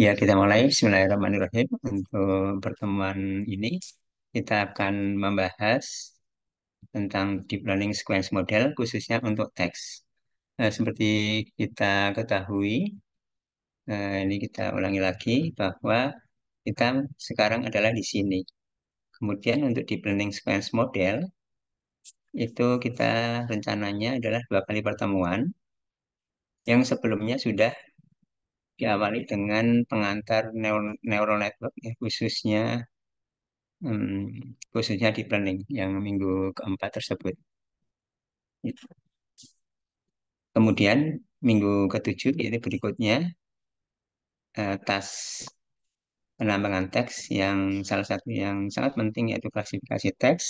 Ya, kita mulai. Bismillahirrahmanirrahim. Untuk pertemuan ini, kita akan membahas tentang deep learning sequence model, khususnya untuk teks. Nah, seperti kita ketahui, nah ini kita ulangi lagi bahwa kita sekarang adalah di sini. Kemudian untuk deep learning sequence model, itu kita rencananya adalah dua kali pertemuan yang sebelumnya sudah diawali dengan pengantar neural, neural network ya khususnya hmm, khususnya deep learning yang minggu keempat tersebut. Gitu. Kemudian minggu ketujuh yaitu berikutnya uh, tas penambangan teks yang salah satu yang sangat penting yaitu klasifikasi teks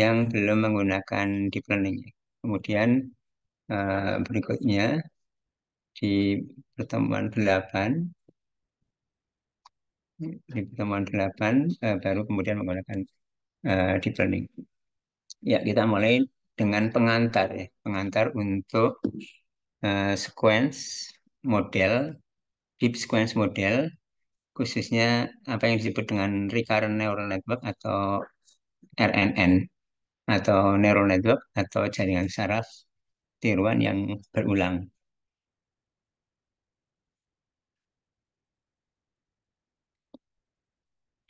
yang belum menggunakan di planning Kemudian eh, berikutnya di pertemuan 8 di pertemuan 8 eh, baru kemudian menggunakan eh, deep learning. Ya, kita mulai dengan pengantar ya, pengantar untuk eh, sequence model deep sequence model khususnya apa yang disebut dengan recurrent neural network atau RNN atau neural network atau jaringan saraf tiruan yang berulang.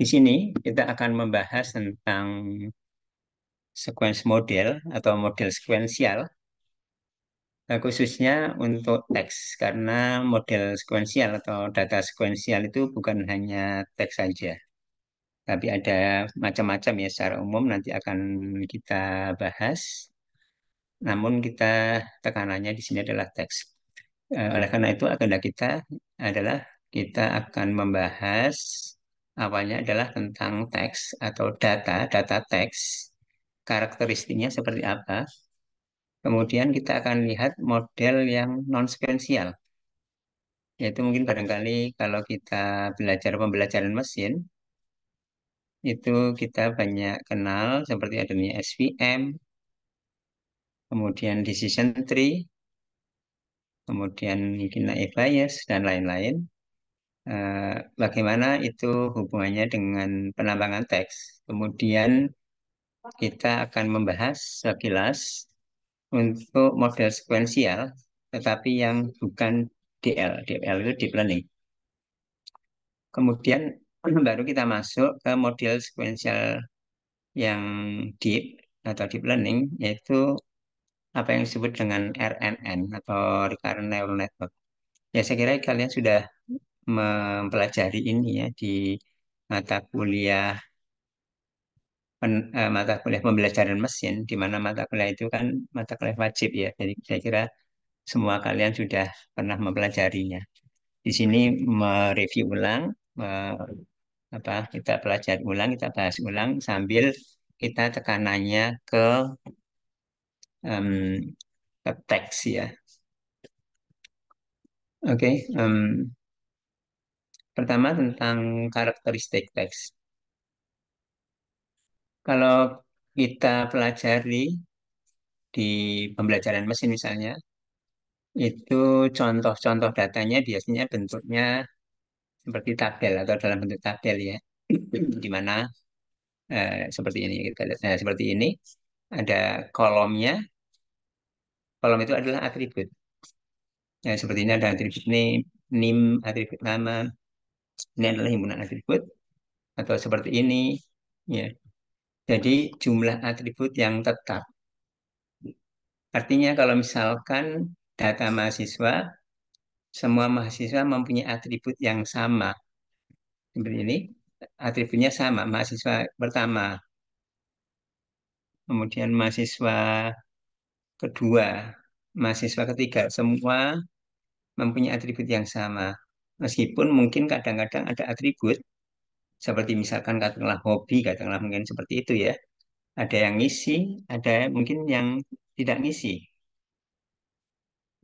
Di sini kita akan membahas tentang sequence model atau model sekuensial eh, khususnya untuk teks karena model sekuensial atau data sekuensial itu bukan hanya teks saja tapi ada macam-macam ya secara umum nanti akan kita bahas namun kita tekanannya di sini adalah teks eh, oleh karena itu agenda kita adalah kita akan membahas awalnya adalah tentang teks atau data, data teks, karakteristiknya seperti apa. Kemudian kita akan lihat model yang non sekuensial yaitu mungkin barangkali kalau kita belajar pembelajaran mesin, itu kita banyak kenal seperti adanya SVM, kemudian decision tree, kemudian mungkin naive bias, dan lain-lain. Eh, bagaimana itu hubungannya dengan penambangan teks. Kemudian kita akan membahas sekilas untuk model sekuensial, tetapi yang bukan DL. DL itu deep learning. Kemudian baru kita masuk ke model sekuensial yang deep atau deep learning, yaitu apa yang disebut dengan RNN atau recurrent neural network. Ya saya kira kalian sudah mempelajari ini ya di mata kuliah pen, uh, mata kuliah pembelajaran mesin di mana mata kuliah itu kan mata kuliah wajib ya. Jadi saya kira semua kalian sudah pernah mempelajarinya. Di sini mereview ulang, me, apa kita pelajari ulang, kita bahas ulang sambil kita tekanannya ke um, ke teks ya. Oke, okay, um, Pertama tentang karakteristik teks. Kalau kita pelajari di pembelajaran mesin misalnya, itu contoh-contoh datanya biasanya bentuknya seperti tabel atau dalam bentuk tabel ya, di mana eh, seperti ini kita lihat. Nah, seperti ini ada kolomnya. Kolom itu adalah atribut. Ya, seperti ini ada atribut name, name atribut nama, adalah himpunan atribut atau seperti ini ya jadi jumlah atribut yang tetap artinya kalau misalkan data mahasiswa semua mahasiswa mempunyai atribut yang sama seperti ini atributnya sama mahasiswa pertama kemudian mahasiswa kedua mahasiswa ketiga semua mempunyai atribut yang sama meskipun mungkin kadang-kadang ada atribut seperti misalkan katakanlah hobi katakanlah mungkin seperti itu ya ada yang ngisi ada mungkin yang tidak ngisi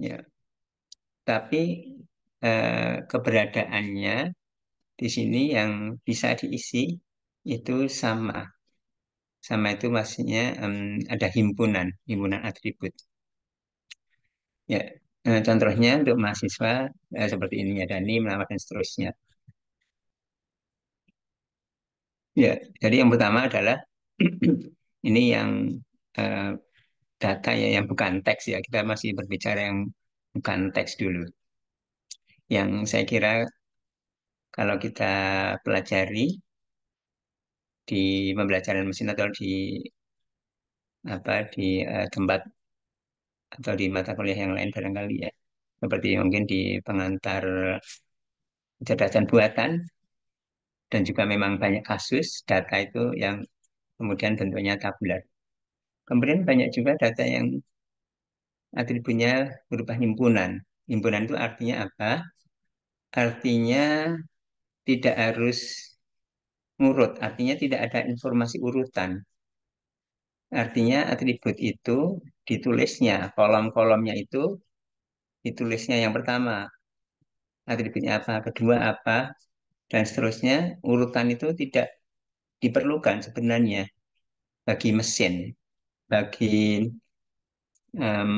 ya tapi eh, keberadaannya di sini yang bisa diisi itu sama sama itu maksudnya um, ada himpunan himpunan atribut ya Nah, contohnya untuk mahasiswa eh, seperti ini ya Dani lama seterusnya. Ya, jadi yang pertama adalah ini yang eh, data ya yang bukan teks ya. Kita masih berbicara yang bukan teks dulu. Yang saya kira kalau kita pelajari di pembelajaran mesin atau di apa di uh, tempat atau di mata kuliah yang lain barangkali ya seperti mungkin di pengantar cerdasan buatan dan juga memang banyak kasus data itu yang kemudian bentuknya tabular. Kemudian banyak juga data yang atributnya berupa himpunan. Himpunan itu artinya apa? Artinya tidak harus ngurut, artinya tidak ada informasi urutan. Artinya atribut itu ditulisnya kolom-kolomnya itu ditulisnya yang pertama atributnya apa kedua apa dan seterusnya urutan itu tidak diperlukan sebenarnya bagi mesin bagi um,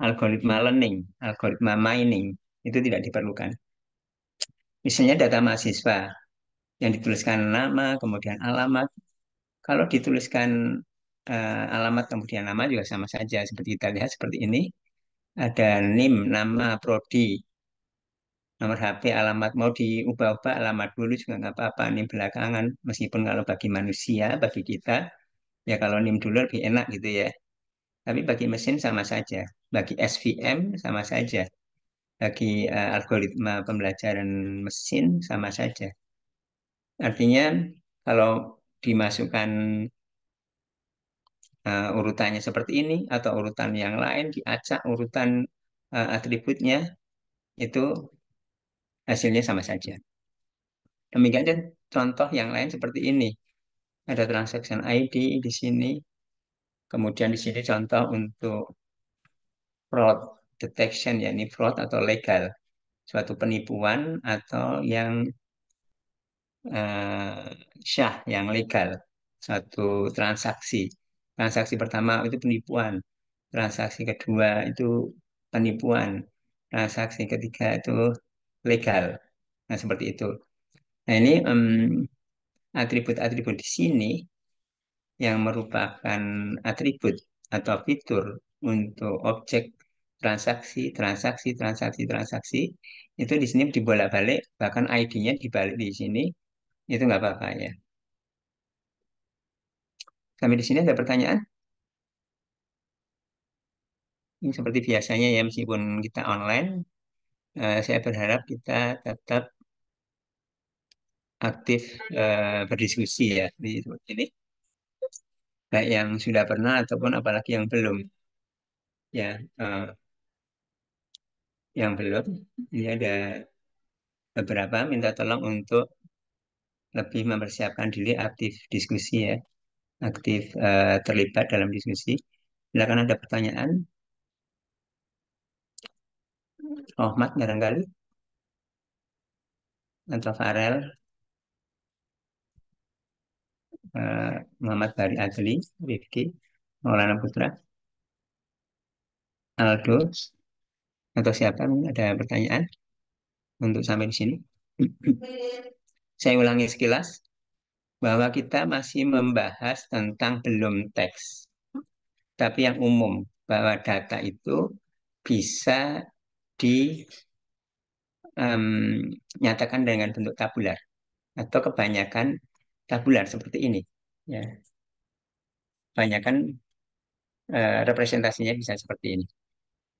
algoritma learning algoritma mining itu tidak diperlukan misalnya data mahasiswa yang dituliskan nama kemudian alamat kalau dituliskan uh, alamat kemudian nama juga sama saja seperti kita lihat seperti ini ada nim nama prodi nomor HP alamat mau diubah-ubah alamat dulu juga nggak apa-apa nim belakangan meskipun kalau bagi manusia bagi kita ya kalau nim dulu lebih enak gitu ya tapi bagi mesin sama saja bagi SVM sama saja bagi uh, algoritma pembelajaran mesin sama saja artinya kalau dimasukkan uh, urutannya seperti ini atau urutan yang lain diacak urutan uh, atributnya itu hasilnya sama saja. Demikian juga contoh yang lain seperti ini. Ada transaction ID di sini. Kemudian di sini contoh untuk fraud detection, ya ini fraud atau legal. Suatu penipuan atau yang uh, syah, yang legal. Suatu transaksi transaksi pertama itu penipuan transaksi kedua itu penipuan transaksi ketiga itu legal nah seperti itu nah ini atribut-atribut um, di sini yang merupakan atribut atau fitur untuk objek transaksi transaksi transaksi transaksi itu di sini dibolak-balik bahkan ID-nya dibalik di sini itu nggak apa-apa ya Sampai di sini ada pertanyaan? Ini ya, seperti biasanya ya, meskipun kita online, eh, saya berharap kita tetap aktif eh, berdiskusi ya di ini. Baik yang sudah pernah ataupun apalagi yang belum. Ya, eh, yang belum, ini ada beberapa minta tolong untuk lebih mempersiapkan diri aktif diskusi ya aktif uh, terlibat dalam diskusi. Silakan ada pertanyaan. Rohmat barangkali atau Farel uh, Muhammad Bari Adli Rifki Maulana Putra Aldo atau siapa ada pertanyaan untuk sampai di sini saya ulangi sekilas bahwa kita masih membahas tentang belum teks. Tapi yang umum, bahwa data itu bisa dinyatakan um, dengan bentuk tabular atau kebanyakan tabular seperti ini. Ya. Kebanyakan uh, representasinya bisa seperti ini.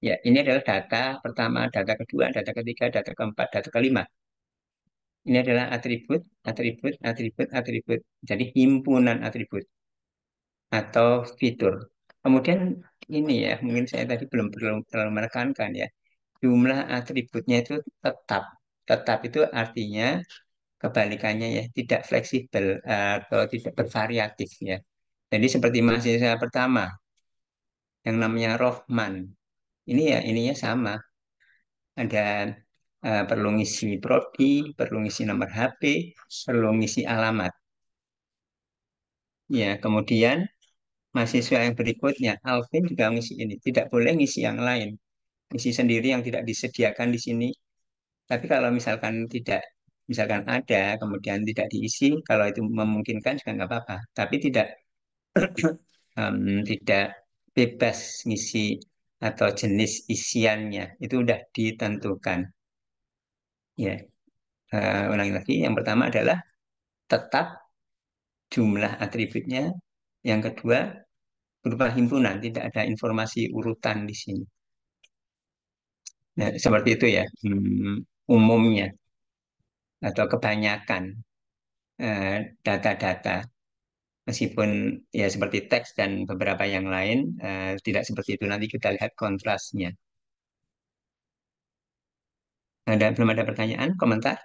Ya, ini adalah data pertama, data kedua, data ketiga, data keempat, data kelima ini adalah atribut, atribut, atribut, atribut. Jadi himpunan atribut atau fitur. Kemudian ini ya, mungkin saya tadi belum perlu terlalu menekankan ya. Jumlah atributnya itu tetap. Tetap itu artinya kebalikannya ya, tidak fleksibel eh, atau tidak bervariatif ya. Jadi seperti mahasiswa pertama yang namanya Rohman. Ini ya ininya sama. Ada Eh, perlu ngisi prodi, perlu ngisi nomor HP, perlu ngisi alamat. Ya, kemudian mahasiswa yang berikutnya, Alvin juga ngisi ini. Tidak boleh ngisi yang lain. Ngisi sendiri yang tidak disediakan di sini. Tapi kalau misalkan tidak, misalkan ada, kemudian tidak diisi, kalau itu memungkinkan juga nggak apa-apa. Tapi tidak um, tidak bebas ngisi atau jenis isiannya itu sudah ditentukan ya uh, ulangi lagi yang pertama adalah tetap jumlah atributnya yang kedua berupa himpunan tidak ada informasi urutan di sini nah, seperti itu ya hmm, umumnya atau kebanyakan eh, data-data uh, meskipun ya seperti teks dan beberapa yang lain uh, tidak seperti itu nanti kita lihat kontrasnya ada, belum ada pertanyaan, komentar?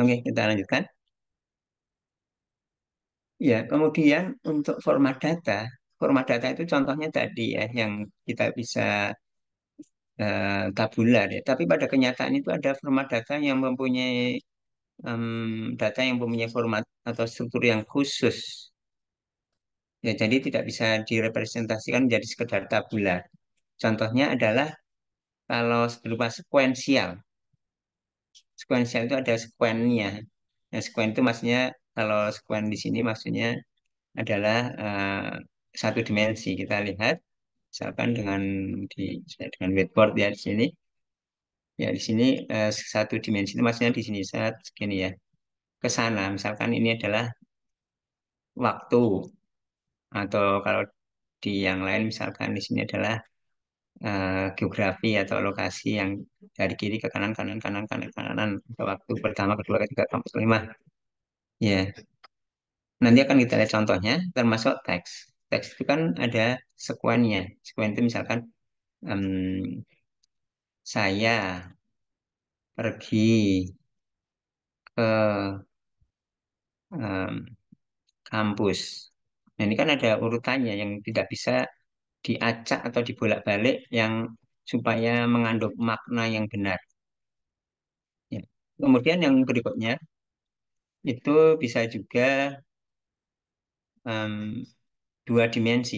Oke, kita lanjutkan. Ya, kemudian untuk format data, format data itu contohnya tadi ya, yang kita bisa uh, tabular ya. Tapi pada kenyataan itu ada format data yang mempunyai um, data yang mempunyai format atau struktur yang khusus Ya, jadi tidak bisa direpresentasikan menjadi sekedar tabular. Contohnya adalah kalau berupa sekuensial. Sekuensial itu ada sekuennya. Nah, sekuen itu maksudnya kalau sekuen di sini maksudnya adalah uh, satu dimensi. Kita lihat misalkan dengan di dengan whiteboard ya di sini. Ya, di sini uh, satu dimensi itu maksudnya di sini saat segini ya. Ke sana misalkan ini adalah waktu atau kalau di yang lain misalkan di sini adalah uh, geografi atau lokasi yang dari kiri ke kanan kanan kanan kanan kanan atau waktu pertama kedua ketiga keempat kelima ya yeah. nanti akan kita lihat contohnya termasuk teks teks itu kan ada sekuennya sekuen itu misalkan um, saya pergi ke um, kampus Nah, ini kan ada urutannya yang tidak bisa diacak atau dibolak-balik yang supaya mengandung makna yang benar. Ya. Kemudian yang berikutnya itu bisa juga um, dua dimensi.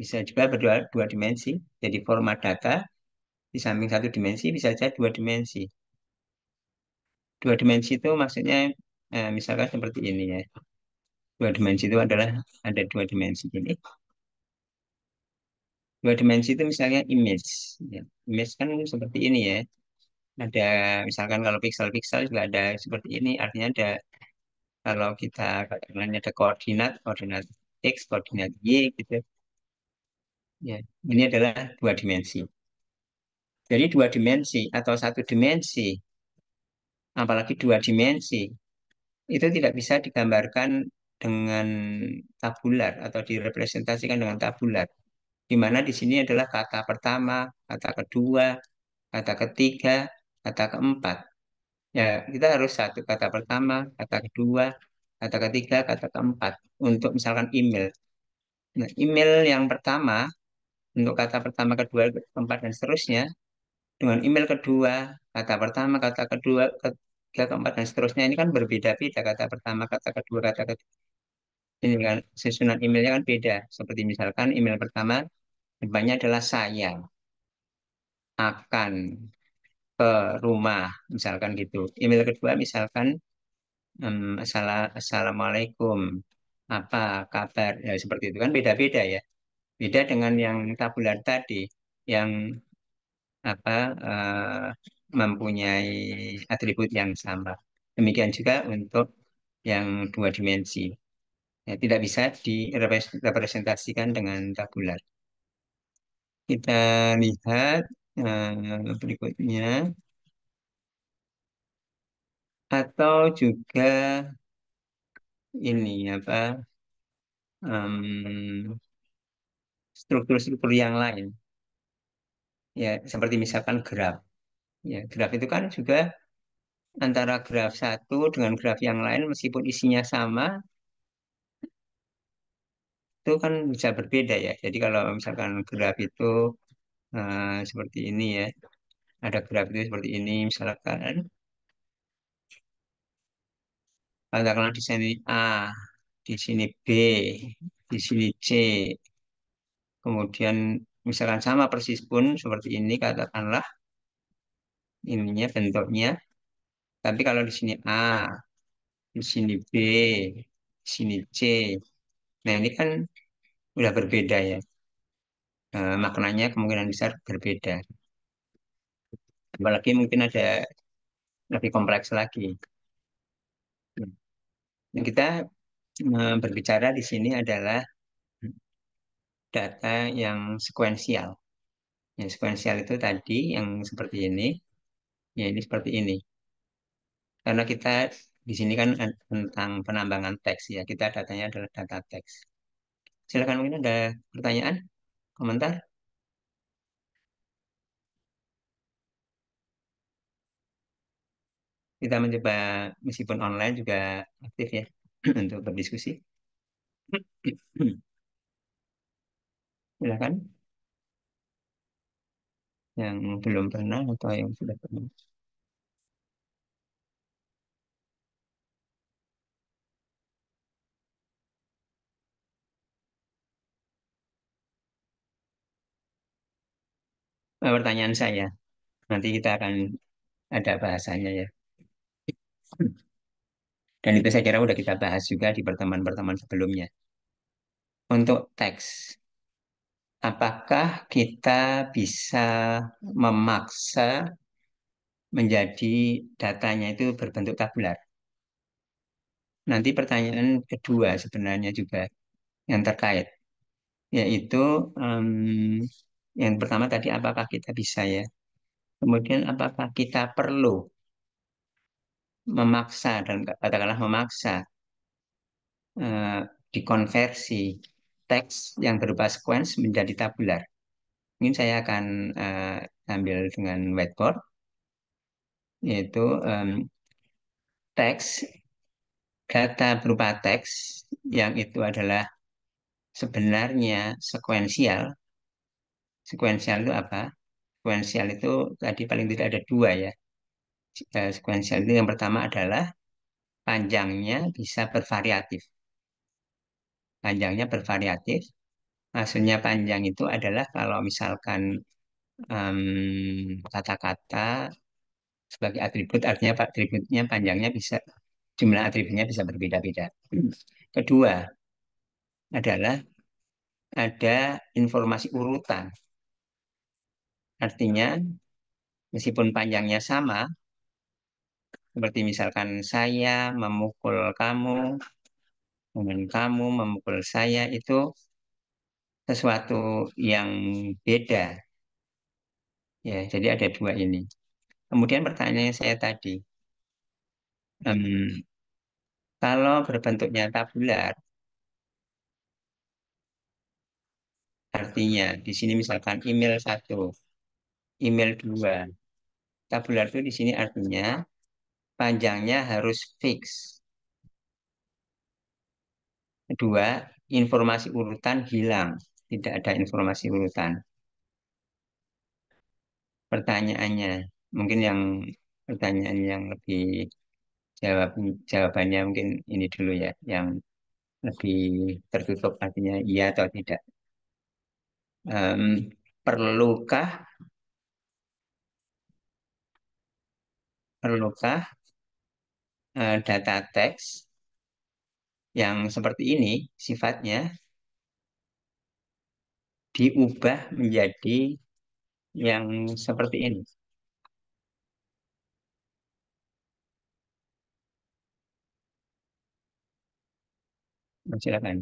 Bisa juga berdua dua dimensi, jadi format data di samping satu dimensi bisa saja dua dimensi. Dua dimensi itu maksudnya eh, misalkan seperti ini ya dua dimensi itu adalah ada dua dimensi ini dua dimensi itu misalnya image ya. image kan seperti ini ya ada misalkan kalau pixel-pixel juga ada seperti ini artinya ada kalau kita katakannya ada koordinat koordinat x koordinat y gitu ya ini adalah dua dimensi jadi dua dimensi atau satu dimensi apalagi dua dimensi itu tidak bisa digambarkan dengan tabular atau direpresentasikan dengan tabular. Di mana di sini adalah kata pertama, kata kedua, kata ketiga, kata keempat. Ya, kita harus satu kata pertama, kata kedua, kata ketiga, kata keempat untuk misalkan email. Nah, email yang pertama untuk kata pertama, kedua, keempat dan seterusnya dengan email kedua, kata pertama, kata kedua, ketiga, keempat dan seterusnya ini kan berbeda-beda kata pertama, kata kedua, kata ketiga ini kan susunan emailnya kan beda. Seperti misalkan email pertama depannya adalah saya akan ke rumah, misalkan gitu. Email kedua misalkan um, assalamualaikum apa kabar ya, seperti itu kan beda-beda ya. Beda dengan yang tabular tadi yang apa uh, mempunyai atribut yang sama. Demikian juga untuk yang dua dimensi ya, tidak bisa direpresentasikan dengan tabular. Kita lihat uh, berikutnya atau juga ini apa struktur-struktur um, yang lain ya seperti misalkan graf ya graf itu kan juga antara graf satu dengan graf yang lain meskipun isinya sama itu kan bisa berbeda ya. Jadi kalau misalkan graf itu uh, seperti ini ya, ada graf itu seperti ini misalkan. Katakanlah di sini A, di sini B, di sini C. Kemudian misalkan sama persis pun seperti ini katakanlah ininya bentuknya. Tapi kalau di sini A, di sini B, di sini C, Nah ini kan udah berbeda ya, e, maknanya kemungkinan besar berbeda. Apalagi mungkin ada lebih kompleks lagi. Yang kita e, berbicara di sini adalah data yang sekuensial. Yang sekuensial itu tadi yang seperti ini, ya ini seperti ini. Karena kita di sini kan, kan tentang penambangan teks ya. Kita datanya adalah data teks. Silakan mungkin ada pertanyaan, komentar. Kita mencoba meskipun online juga aktif ya untuk berdiskusi. Silakan. Yang belum pernah atau yang sudah pernah. Nah, pertanyaan saya. Nanti kita akan ada bahasanya ya. Dan itu saya kira sudah kita bahas juga di pertemuan-pertemuan sebelumnya. Untuk teks, apakah kita bisa memaksa menjadi datanya itu berbentuk tabular? Nanti pertanyaan kedua sebenarnya juga yang terkait, yaitu um, yang pertama tadi apakah kita bisa ya. Kemudian apakah kita perlu memaksa dan katakanlah memaksa eh, dikonversi teks yang berupa sequence menjadi tabular. Mungkin saya akan eh, ambil dengan whiteboard yaitu um, teks data berupa teks yang itu adalah sebenarnya sekuensial sekuensial itu apa? Sekuensial itu tadi paling tidak ada dua ya. Eh, sekuensial itu yang pertama adalah panjangnya bisa bervariatif. Panjangnya bervariatif. Maksudnya panjang itu adalah kalau misalkan kata-kata um, sebagai atribut artinya atributnya panjangnya bisa jumlah atributnya bisa berbeda-beda. Kedua adalah ada informasi urutan Artinya, meskipun panjangnya sama, seperti misalkan saya memukul kamu, kemudian kamu memukul saya, itu sesuatu yang beda. Ya, jadi ada dua ini. Kemudian pertanyaan saya tadi, um, kalau berbentuknya tabular, artinya di sini misalkan email satu, email dua. Tabular itu di sini artinya panjangnya harus fix. Kedua, informasi urutan hilang. Tidak ada informasi urutan. Pertanyaannya, mungkin yang pertanyaan yang lebih jawab jawabannya mungkin ini dulu ya, yang lebih tertutup artinya iya atau tidak. Um, perlukah perlukah eh, data teks yang seperti ini sifatnya diubah menjadi yang seperti ini. Silakan.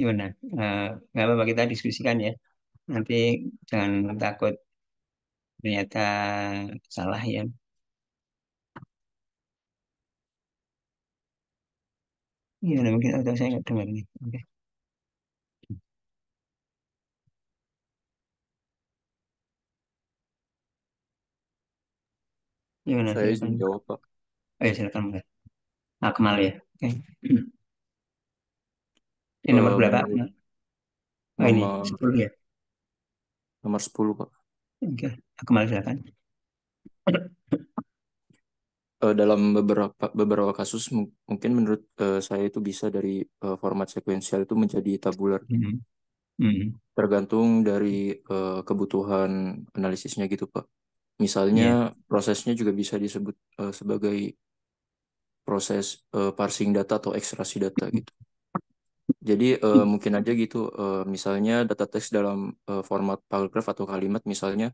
gimana? Eh, nggak apa-apa kita diskusikan ya. Nanti jangan takut ternyata salah ya. Iya, mungkin atau saya nggak dengar nih. Oke. Gimana Saya silakan. jawab, Pak. Oh ya silakan. Mbak. Ah, ya. Oke. Ini nomor eh, berapa? Nah, oh, ini nomor 10 ya. nomor 10, Pak. Oke, aku malah silakan. Uh, eh, dalam beberapa beberapa kasus mungkin menurut uh, saya itu bisa dari uh, format sekuensial itu menjadi tabular Mm -hmm. tergantung dari uh, kebutuhan analisisnya gitu Pak. Misalnya yeah. prosesnya juga bisa disebut uh, sebagai proses uh, parsing data atau ekstraksi data hmm. gitu. Jadi uh, mungkin aja gitu, uh, misalnya data teks dalam uh, format paragraph atau kalimat misalnya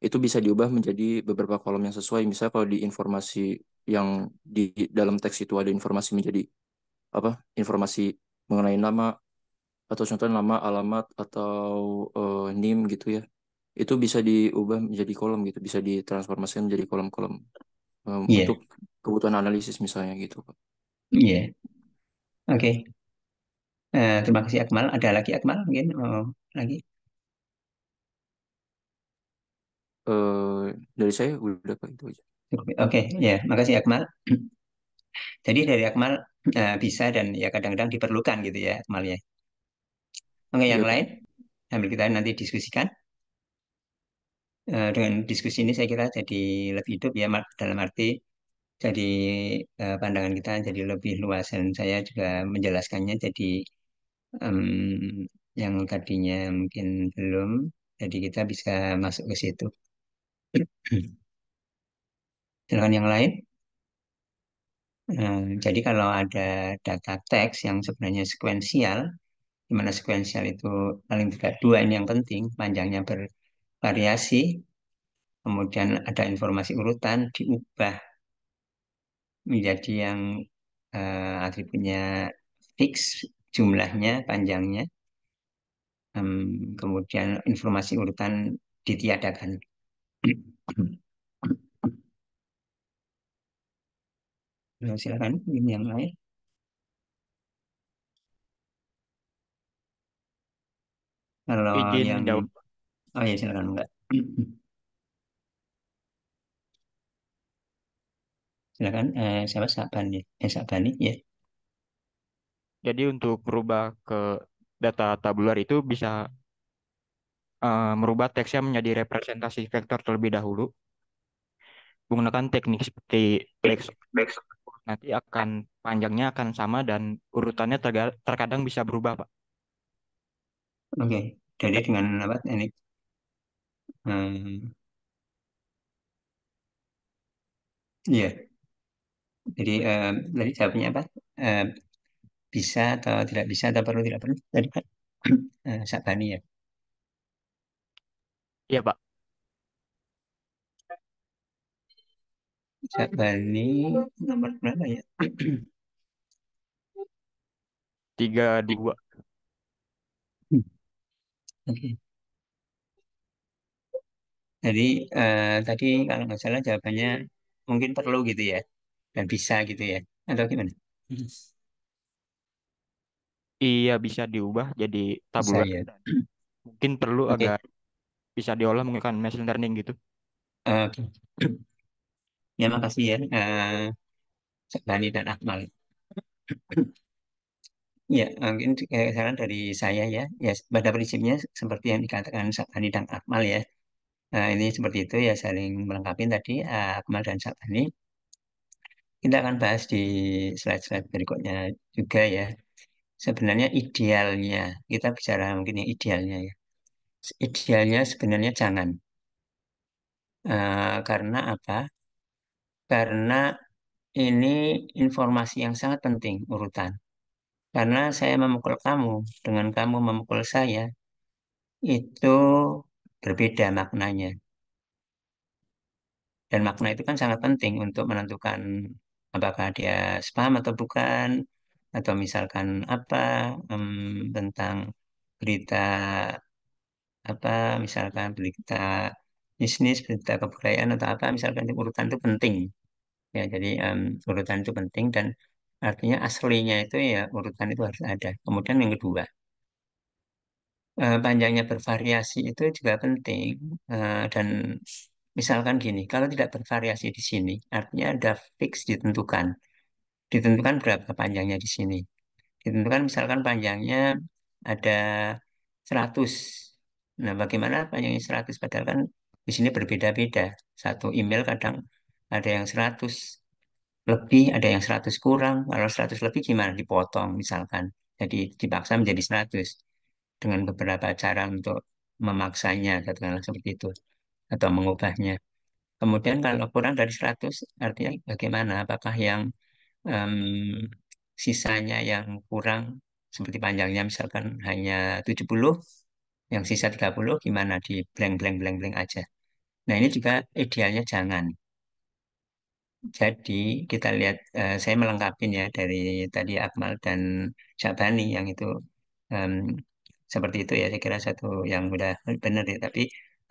itu bisa diubah menjadi beberapa kolom yang sesuai. Misalnya kalau di informasi yang di dalam teks itu ada informasi menjadi apa? Informasi mengenai nama atau contohnya nama, alamat atau uh, NIM gitu ya. Itu bisa diubah menjadi kolom gitu, bisa ditransformasikan menjadi kolom-kolom um, yeah. Iya. untuk kebutuhan analisis misalnya gitu, Iya. Oke. Okay. Eh, terima kasih Akmal. Ada lagi Akmal mungkin oh, lagi? Eh, dari saya udah Pak itu aja. Oke, okay, ya, kasih Akmal. Jadi dari Akmal uh, bisa dan ya kadang-kadang diperlukan gitu ya Akmal ya. Oke, okay, iya, yang yeah. lain sambil kita nanti diskusikan. Eh, dengan diskusi ini saya kira jadi lebih hidup ya dalam arti jadi eh, pandangan kita jadi lebih luas dan saya juga menjelaskannya jadi um, yang tadinya mungkin belum, jadi kita bisa masuk ke situ. Silahkan yang lain. Um, jadi kalau ada data teks yang sebenarnya sekuensial, di mana sekuensial itu paling tidak dua ini yang penting, panjangnya bervariasi, kemudian ada informasi urutan diubah menjadi yang uh, atributnya fix jumlahnya, panjangnya, um, kemudian informasi urutan ditiadakan. Nah, silakan ini yang lain. Kalau yang jawab. Oh ya silakan enggak. silakan eh, siapa Sabani? Ya. Eh Sabani ya. Jadi untuk merubah ke data tabular itu bisa uh, merubah teksnya menjadi representasi vektor terlebih dahulu menggunakan teknik seperti Lex. Nanti akan panjangnya akan sama dan urutannya terkadang bisa berubah, Pak. Oke, okay. jadi dengan apa ini? Hmm. Iya. Yeah. Jadi, uh, eh, jadi jawabnya apa? uh, bisa atau tidak bisa atau perlu tidak perlu tadi Pak eh, Sabani ya. Iya Pak. Sabani nomor berapa ya? Tiga dua. Hmm. Oke. Jadi uh, tadi kalau nggak salah jawabannya mungkin perlu gitu ya dan bisa gitu ya atau gimana? Hmm. Iya bisa diubah jadi Bisa ya. Mungkin perlu Oke. agak bisa diolah menggunakan machine learning gitu. Oke. Ya makasih ya uh, eh, Dani dan Akmal. Ya, mungkin saran dari saya ya. Ya, pada prinsipnya seperti yang dikatakan Sabani dan Akmal ya. Nah, ini seperti itu ya saling melengkapi tadi eh, Akmal dan Sabani. Kita akan bahas di slide-slide berikutnya juga ya sebenarnya idealnya kita bicara mungkin yang idealnya ya idealnya sebenarnya jangan uh, karena apa karena ini informasi yang sangat penting urutan karena saya memukul kamu dengan kamu memukul saya itu berbeda maknanya dan makna itu kan sangat penting untuk menentukan apakah dia spam atau bukan atau misalkan apa um, tentang berita apa misalkan berita bisnis berita kebudayaan atau apa misalkan urutan itu penting ya jadi um, urutan itu penting dan artinya aslinya itu ya urutan itu harus ada kemudian yang kedua eh, panjangnya bervariasi itu juga penting eh, dan misalkan gini kalau tidak bervariasi di sini artinya ada fix ditentukan ditentukan berapa panjangnya di sini. Ditentukan misalkan panjangnya ada 100. Nah, bagaimana panjangnya 100? Padahal kan di sini berbeda-beda. Satu email kadang ada yang 100 lebih, ada yang 100 kurang. Kalau 100 lebih gimana? Dipotong misalkan. Jadi dipaksa menjadi 100 dengan beberapa cara untuk memaksanya, katakanlah seperti itu, atau mengubahnya. Kemudian kalau kurang dari 100 artinya bagaimana? Apakah yang um, sisanya yang kurang seperti panjangnya misalkan hanya 70, yang sisa 30 gimana di blank blank blank blank aja. Nah, ini juga idealnya jangan. Jadi kita lihat uh, saya melengkapin ya dari tadi Akmal dan Syabani yang itu um, seperti itu ya saya kira satu yang udah benar ya tapi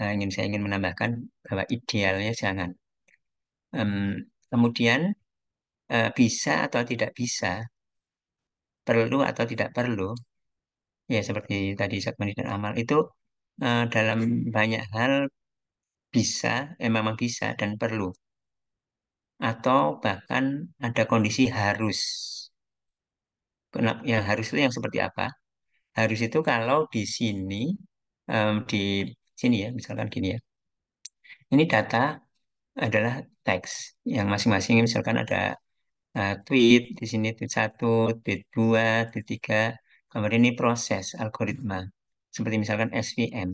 uh, ingin saya ingin menambahkan bahwa idealnya jangan. Um, kemudian Eh, bisa atau tidak bisa, perlu atau tidak perlu, ya seperti tadi segmen dan amal itu uh, dalam banyak hal bisa, eh, memang bisa dan perlu, atau bahkan ada kondisi harus. yang harus itu yang seperti apa? Harus itu kalau di sini um, di sini ya, misalkan gini ya. Ini data adalah teks yang masing-masing misalkan ada Nah, tweet di sini tweet satu, tweet dua, tweet tiga. Kemudian ini proses algoritma seperti misalkan SVM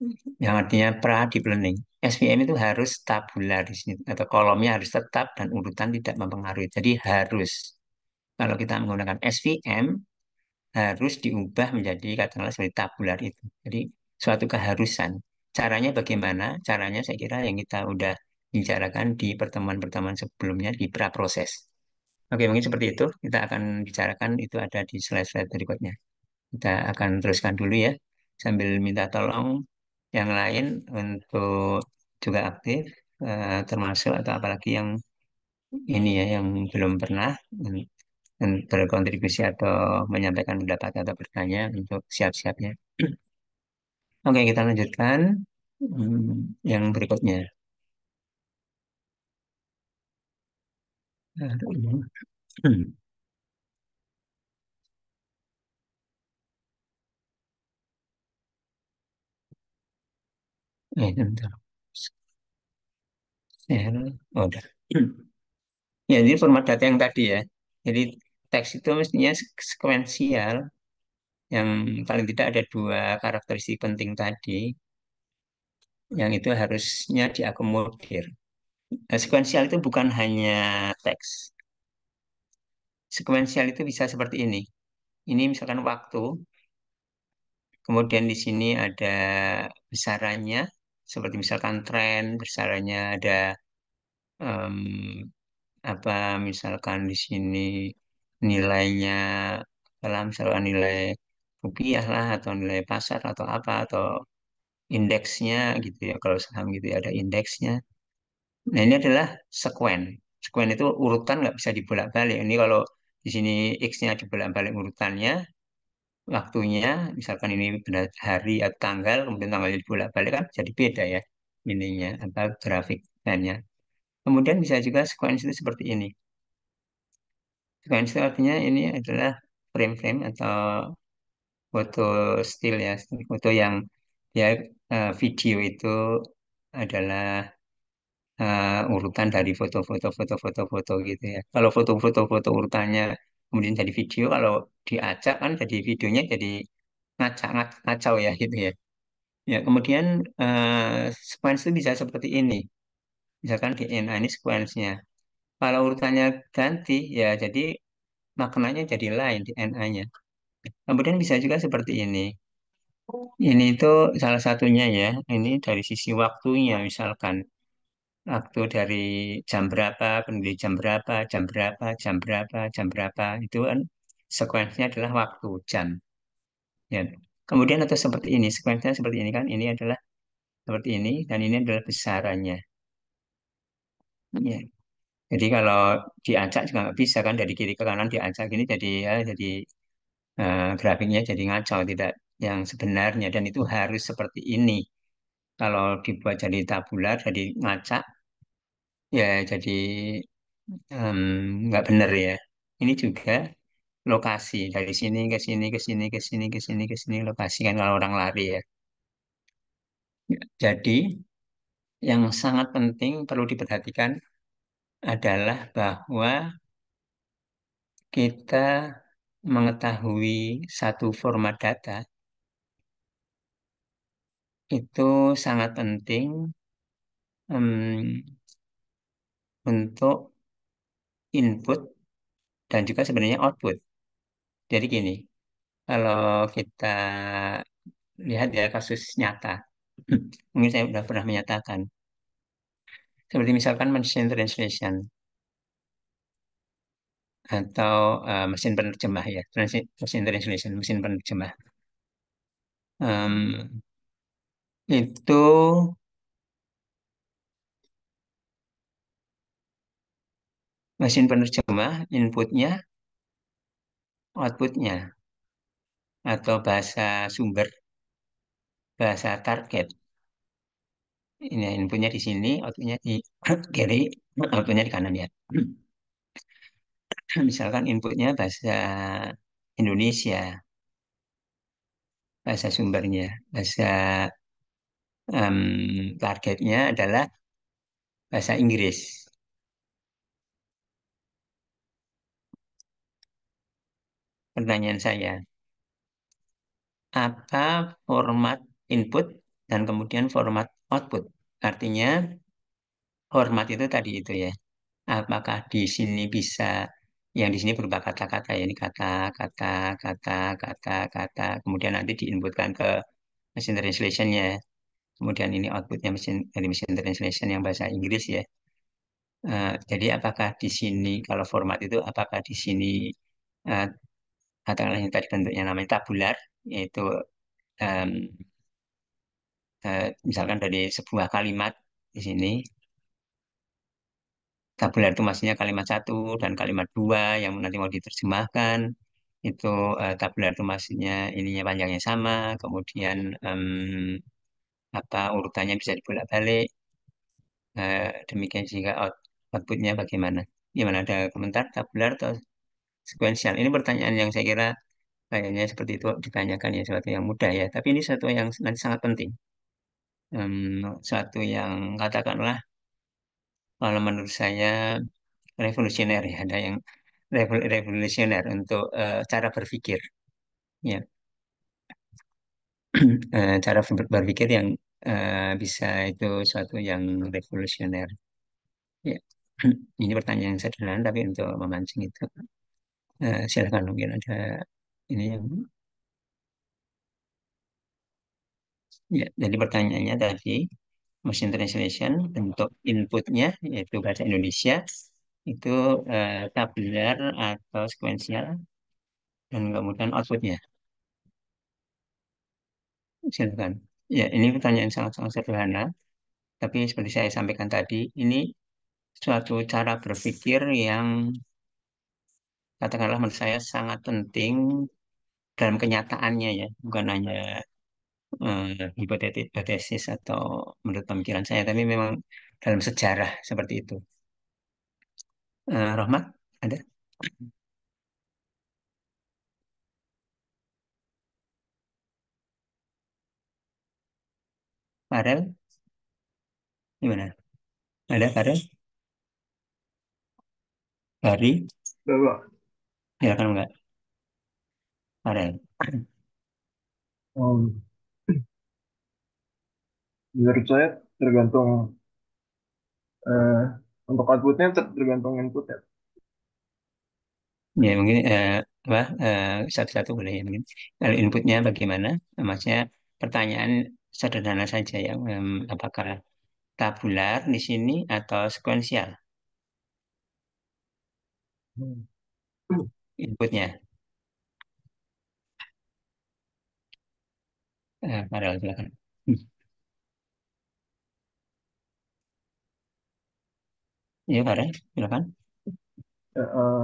mm-hmm. yang artinya pra deep learning. SVM itu harus tabular di sini atau kolomnya harus tetap dan urutan tidak mempengaruhi. Jadi harus kalau kita menggunakan SVM harus diubah menjadi katakanlah seperti tabular itu. Jadi suatu keharusan. Caranya bagaimana? Caranya saya kira yang kita udah dibicarakan di pertemuan-pertemuan sebelumnya di pra proses. Oke, mungkin seperti itu. Kita akan bicarakan itu ada di slide-slide berikutnya. Kita akan teruskan dulu ya, sambil minta tolong yang lain untuk juga aktif, eh, termasuk atau apalagi yang ini ya, yang belum pernah berkontribusi atau menyampaikan pendapat atau bertanya untuk siap-siapnya. Oke, kita lanjutkan hmm, yang berikutnya. Eh, bentar. Share. Oh, Ya, jadi format data yang tadi ya. Jadi teks itu mestinya sekuensial yang paling tidak ada dua karakteristik penting tadi yang itu harusnya diakomodir sekuensial itu bukan hanya teks. Sekuensial itu bisa seperti ini. Ini misalkan waktu, kemudian di sini ada besarannya, seperti misalkan tren, besarannya ada um, apa misalkan di sini nilainya dalam misalkan nilai rupiah lah atau nilai pasar atau apa atau indeksnya gitu ya kalau saham gitu ya ada indeksnya Nah, ini adalah sequen. Sequen itu urutan nggak bisa dibolak-balik. Ini kalau di sini X-nya dibolak-balik urutannya, waktunya, misalkan ini benar hari atau tanggal, kemudian tanggalnya dibolak-balik kan jadi beda ya ininya apa grafiknya. Kemudian bisa juga sequen itu seperti ini. Sequen itu artinya ini adalah frame-frame atau foto still ya, foto yang ya video itu adalah uh, urutan dari foto-foto foto-foto foto gitu ya. Kalau foto-foto-foto urutannya kemudian jadi video, kalau diacak kan jadi videonya jadi ngacak ngacau ya gitu ya. Ya kemudian uh, sequence itu bisa seperti ini. Misalkan DNA ini sequence-nya. Kalau urutannya ganti ya jadi maknanya jadi lain DNA-nya. Kemudian bisa juga seperti ini. Ini itu salah satunya ya. Ini dari sisi waktunya misalkan waktu dari jam berapa, pendiri jam berapa, jam berapa, jam berapa, jam berapa, itu kan sekuensinya adalah waktu jam. Ya. Kemudian atau seperti ini, sekuensinya seperti ini kan, ini adalah seperti ini, dan ini adalah besarannya. Ya. Jadi kalau diacak juga nggak bisa kan, dari kiri ke kanan diacak ini jadi ya, jadi uh, grafiknya jadi ngacau, tidak yang sebenarnya, dan itu harus seperti ini kalau dibuat jadi tabular jadi ngacak Ya, jadi nggak mmm, nggak bener ya. Ini juga lokasi dari sini ke sini ke sini ke sini ke sini ke sini lokasi kan kalau orang lari ya. Jadi yang sangat penting perlu diperhatikan adalah bahwa kita mengetahui satu format data itu sangat penting Um, untuk input dan juga sebenarnya output. Jadi gini, kalau kita lihat ya kasus nyata, mungkin saya sudah pernah menyatakan, seperti misalkan machine translation atau uh, mesin penerjemah ya, mesin translation, mesin penerjemah. Um, itu mesin penerjemah inputnya outputnya atau bahasa sumber bahasa target ini inputnya di sini outputnya di kiri outputnya di kanan ya misalkan inputnya bahasa Indonesia bahasa sumbernya bahasa um, targetnya adalah bahasa Inggris pertanyaan saya. Apa format input dan kemudian format output? Artinya, format itu tadi itu ya. Apakah di sini bisa, yang di sini berupa kata-kata ya, ini kata-kata, kata-kata, kata, kemudian nanti diinputkan ke mesin translation ya. Kemudian ini outputnya mesin dari mesin translation yang bahasa Inggris ya. Uh, jadi apakah di sini kalau format itu apakah di sini uh, katakanlah yang tadi bentuknya namanya tabular yaitu um, uh, misalkan dari sebuah kalimat di sini tabular itu maksudnya kalimat satu dan kalimat dua yang nanti mau diterjemahkan itu uh, tabular itu maksudnya ininya panjangnya sama kemudian um, apa urutannya bisa dibolak-balik uh, demikian sehingga out, outputnya bagaimana gimana ada komentar tabular atau sekuensial. Ini pertanyaan yang saya kira kayaknya seperti itu ditanyakan ya sesuatu yang mudah ya. Tapi ini sesuatu yang nanti sangat penting. Um, satu yang katakanlah kalau menurut saya revolusioner ya ada yang revol revolusioner untuk uh, cara berpikir ya uh, cara berpikir yang uh, bisa itu suatu yang revolusioner ya ini pertanyaan yang sederhana tapi untuk memancing itu Nah, silakan mungkin ada ini yang ya. Jadi pertanyaannya tadi machine translation bentuk inputnya yaitu bahasa Indonesia itu eh, tabular atau sekuensial dan kemudian outputnya. Silakan. Ya, ini pertanyaan sangat-sangat sederhana. Tapi seperti saya sampaikan tadi, ini suatu cara berpikir yang katakanlah menurut saya sangat penting dalam kenyataannya ya bukan hanya eh, hipotetis hipotesis atau menurut pemikiran saya tapi memang dalam sejarah seperti itu uh, eh, Rahmat ada Farel gimana ada Farel Hari? Bapak Ya kan enggak? Ada. Um, menurut saya tergantung eh, untuk outputnya ter- tergantung input Ya ya mungkin eh, apa eh, satu-satu boleh ya mungkin. Kalau inputnya bagaimana? Maksudnya pertanyaan sederhana saja ya. eh, apakah tabular di sini atau sekuensial? Hmm. inputnya. Eh, padahal silakan. Hmm. Iya, Pak Rey, silakan. Uh,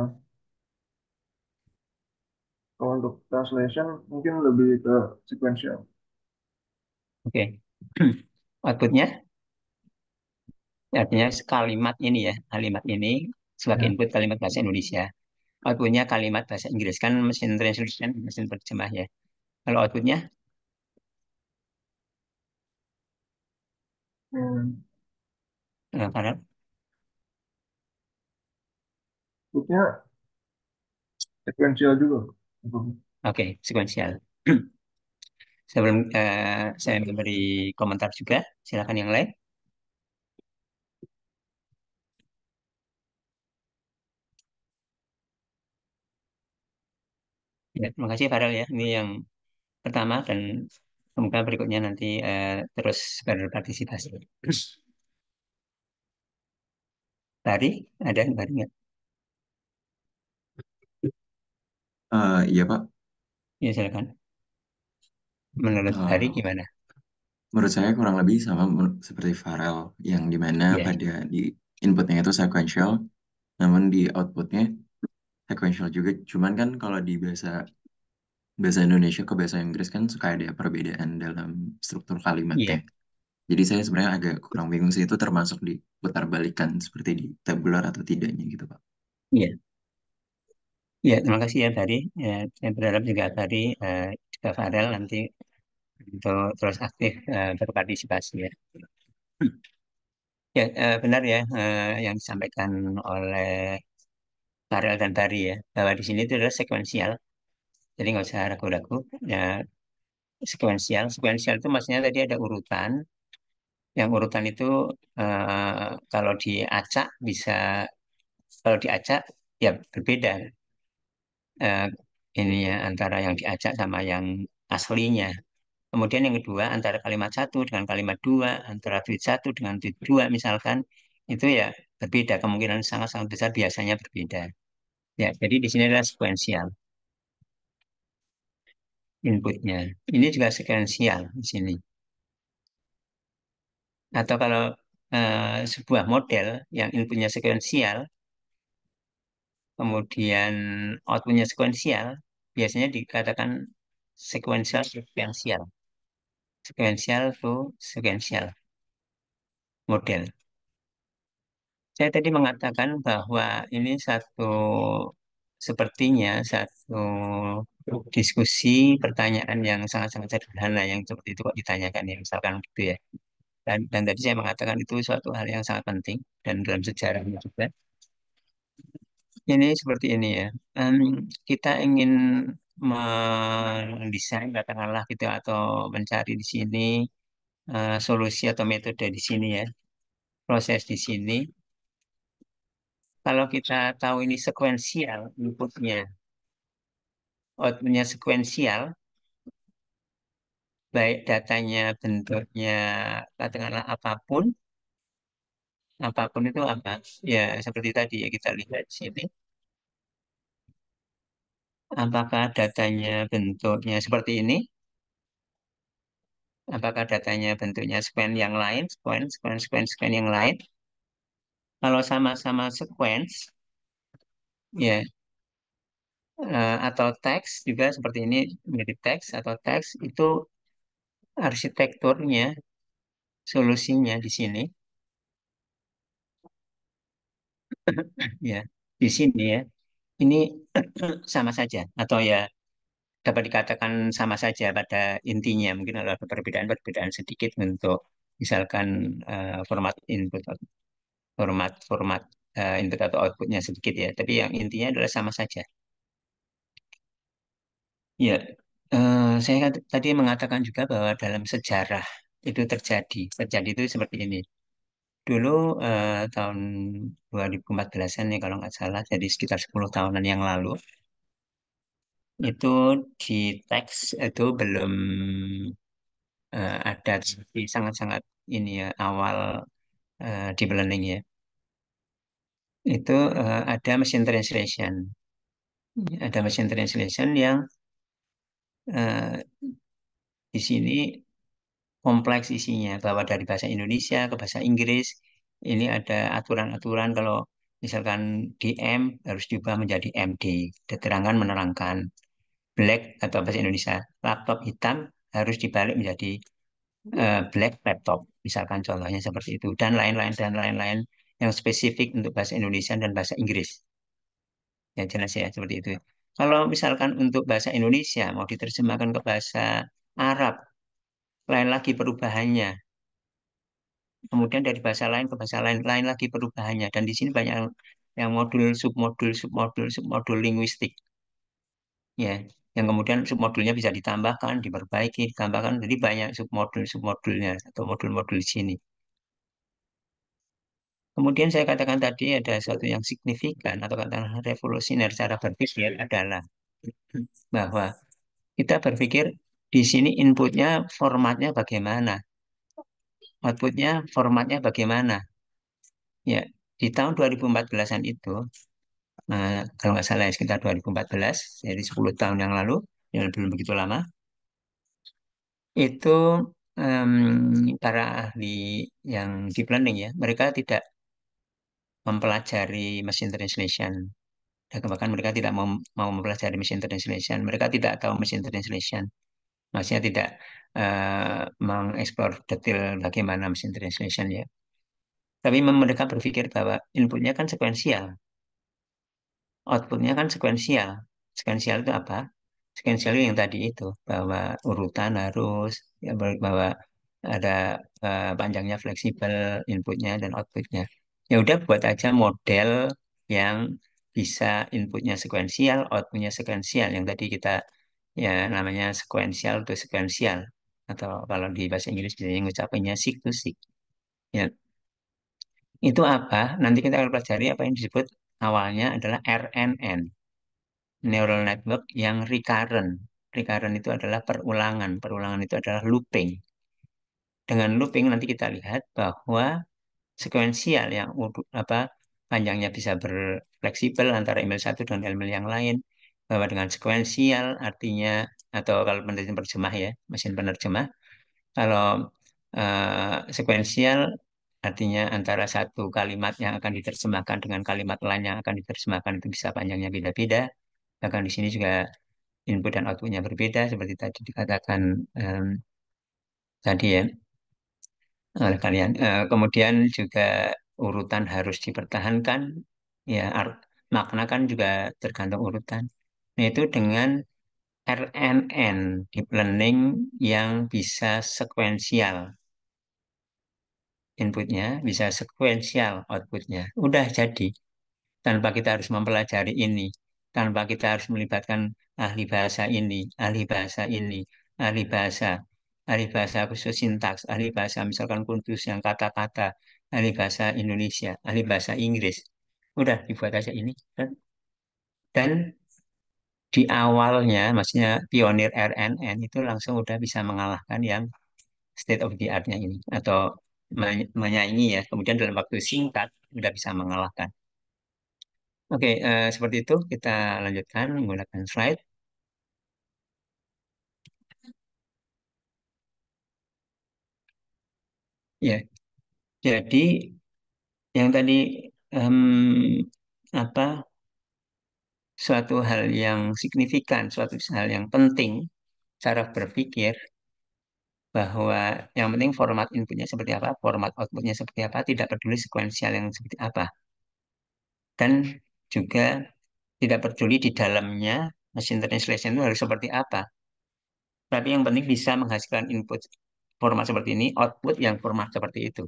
kalau untuk translation mungkin lebih ke sequential. Oke. Okay. Outputnya? Artinya kalimat ini ya, kalimat ini sebagai ya. input kalimat bahasa Indonesia outputnya kalimat bahasa Inggris kan mesin translation mesin terjemah ya kalau outputnya hmm. nah, karena outputnya sekuensial dulu oke okay, sekuensial sebelum uh, saya memberi komentar juga silakan yang lain Ya, terima kasih Farel ya. Ini yang pertama dan semoga berikutnya nanti uh, terus berpartisipasi. Tari ada yang tadi Uh, iya Pak. Ya silakan. Menurut uh, gimana? menurut saya kurang lebih sama seperti Farel yang dimana yeah. pada di inputnya itu sequential, namun di outputnya sequential juga. Cuman kan kalau di bahasa bahasa Indonesia ke bahasa Inggris kan suka ada perbedaan dalam struktur kalimatnya. yeah. Jadi saya sebenarnya agak kurang bingung sih itu termasuk di putar balikan seperti di tabular atau tidaknya gitu, Pak. Iya. Iya, terima kasih ya tadi Ya, saya berharap juga tadi kak juga Farel nanti untuk terus aktif uh, berpartisipasi ya. Hmm. Ya, eh, benar ya eh, yang disampaikan oleh paralel dan tari ya. Bahwa di sini itu adalah sekuensial. Jadi nggak usah ragu-ragu. Ya, sekuensial. Sekuensial itu maksudnya tadi ada urutan. Yang urutan itu eh, kalau diacak bisa kalau diacak ya berbeda. Eh, ini ya antara yang diacak sama yang aslinya. Kemudian yang kedua antara kalimat satu dengan kalimat dua, antara tweet satu dengan tweet dua misalkan itu ya berbeda kemungkinan sangat sangat besar biasanya berbeda. Ya, jadi di sini adalah sekuensial inputnya. Ini juga sekuensial di sini. Atau kalau uh, sebuah model yang inputnya sekuensial, kemudian outputnya sekuensial, biasanya dikatakan sekuensial sekuensial. Sekuensial to sekuensial model. Saya tadi mengatakan bahwa ini satu sepertinya satu diskusi pertanyaan yang sangat-sangat sederhana yang seperti itu kok ditanyakan ya misalkan gitu ya. Dan, dan tadi saya mengatakan itu suatu hal yang sangat penting dan dalam sejarahnya juga. Ini seperti ini ya. Um, kita ingin mendesain katakanlah gitu atau mencari di sini uh, solusi atau metode di sini ya proses di sini kalau kita tahu ini sekuensial inputnya, outputnya sekuensial, baik datanya bentuknya katakanlah apapun, apapun itu apa? Ya seperti tadi ya kita lihat di sini. Apakah datanya bentuknya seperti ini? Apakah datanya bentuknya sekuen yang lain, sekuen, sekuen, sekuen, sekuen yang lain? kalau sama-sama sequence ya yeah, uh, atau teks juga seperti ini mirip teks atau teks itu arsitekturnya solusinya di sini ya yeah, di sini ya ini sama saja atau ya dapat dikatakan sama saja pada intinya mungkin ada perbedaan-perbedaan sedikit untuk misalkan uh, format input format-format uh, eh, input atau outputnya sedikit ya. Tapi yang intinya adalah sama saja. Ya, uh, saya kan tadi mengatakan juga bahwa dalam sejarah itu terjadi. Terjadi itu seperti ini. Dulu uh, tahun 2014-an ya kalau nggak salah, jadi sekitar 10 tahunan yang lalu, itu di teks itu belum uh, ada sangat-sangat ini ya awal Eh, di deep ya itu uh, ada mesin translation ada mesin translation yang uh, di sini kompleks isinya bahwa dari bahasa Indonesia ke bahasa Inggris ini ada aturan-aturan kalau misalkan DM harus juga menjadi MD keterangan menerangkan black atau bahasa Indonesia laptop hitam harus dibalik menjadi Eh, black laptop, misalkan contohnya seperti itu, dan lain-lain dan lain-lain yang spesifik untuk bahasa Indonesia dan bahasa Inggris. Ya jelas ya seperti itu. Kalau misalkan untuk bahasa Indonesia mau diterjemahkan ke bahasa Arab, lain lagi perubahannya. Kemudian dari bahasa lain ke bahasa lain, lain lagi perubahannya. Dan di sini banyak yang modul submodul submodul submodul linguistik. Ya, yang kemudian submodulnya bisa ditambahkan, diperbaiki, ditambahkan. Jadi banyak submodul-submodulnya atau modul-modul di sini. Kemudian saya katakan tadi ada sesuatu yang signifikan atau katakan revolusioner cara berpikir adalah bahwa kita berpikir di sini inputnya formatnya bagaimana, outputnya formatnya bagaimana. Ya, di tahun 2014-an itu Eh, kalau nggak salah ya, sekitar 2014, jadi 10 tahun yang lalu, yang belum begitu lama, itu um, para ahli yang deep learning ya, mereka tidak mempelajari machine translation. Dan bahkan mereka tidak mau, mau mempelajari machine translation, mereka tidak tahu machine translation. Maksudnya tidak uh, mengeksplor detail bagaimana machine translation ya. Tapi mereka berpikir bahwa inputnya kan sekuensial, outputnya kan sekuensial. Sekuensial itu apa? Sekuensial yang tadi itu bahwa urutan harus ya, bahwa ada uh, panjangnya fleksibel inputnya dan outputnya. Ya udah buat aja model yang bisa inputnya sekuensial, outputnya sekuensial yang tadi kita ya namanya sekuensial to sekuensial atau kalau di bahasa Inggris biasanya ngucapinnya sik to sik. Ya. Itu apa? Nanti kita akan pelajari apa yang disebut awalnya adalah RNN, neural network yang recurrent. Recurrent itu adalah perulangan, perulangan itu adalah looping. Dengan looping nanti kita lihat bahwa sekuensial yang apa panjangnya bisa berfleksibel antara email satu dengan email yang lain bahwa dengan sekuensial artinya atau kalau penerjemah ya mesin penerjemah kalau uh, eh, sekuensial Artinya antara satu kalimat yang akan diterjemahkan dengan kalimat lain yang akan diterjemahkan itu bisa panjangnya beda-beda. Bahkan di sini juga input dan outputnya berbeda seperti tadi dikatakan um, tadi ya oleh kalian. Uh, kemudian juga urutan harus dipertahankan. Ya makna kan juga tergantung urutan. Nah Itu dengan RNN deep learning yang bisa sekuensial inputnya, bisa sekuensial outputnya. Udah jadi. Tanpa kita harus mempelajari ini, tanpa kita harus melibatkan ahli bahasa ini, ahli bahasa ini, ahli bahasa, ahli bahasa khusus sintaks, ahli bahasa misalkan kuntus yang kata-kata, ahli bahasa Indonesia, ahli bahasa Inggris. Udah dibuat aja ini. Kan? Dan, di awalnya, maksudnya pionir RNN itu langsung udah bisa mengalahkan yang state of the art-nya ini atau menyaingi ya kemudian dalam waktu singkat sudah bisa mengalahkan oke uh, seperti itu kita lanjutkan menggunakan slide ya jadi yang tadi um, apa suatu hal yang signifikan suatu hal yang penting cara berpikir bahwa yang penting format inputnya seperti apa, format outputnya seperti apa, tidak peduli sekuensial yang seperti apa. Dan juga tidak peduli di dalamnya mesin translation itu harus seperti apa. Tapi yang penting bisa menghasilkan input format seperti ini, output yang format seperti itu.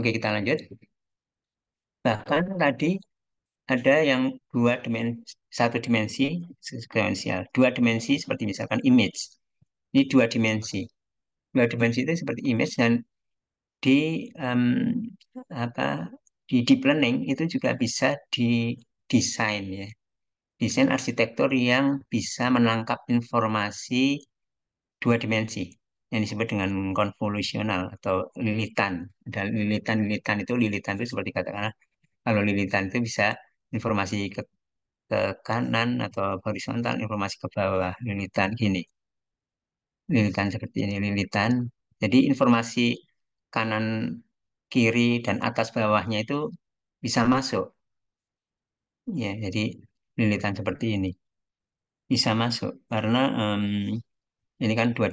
Oke, kita lanjut. Bahkan tadi ada yang dua dimensi, satu dimensi sekuensial, dua dimensi seperti misalkan image. Ini dua dimensi dua nah, dimensi itu seperti image dan di um, apa di deep learning itu juga bisa didesain ya desain arsitektur yang bisa menangkap informasi dua dimensi yang disebut dengan konvolusional atau lilitan dan lilitan lilitan itu lilitan itu seperti katakanlah kalau lilitan itu bisa informasi ke, ke kanan atau horizontal informasi ke bawah lilitan gini lilitan seperti ini lilitan. Jadi informasi kanan kiri dan atas bawahnya itu bisa masuk. Ya, jadi lilitan seperti ini bisa masuk karena um, ini kan dua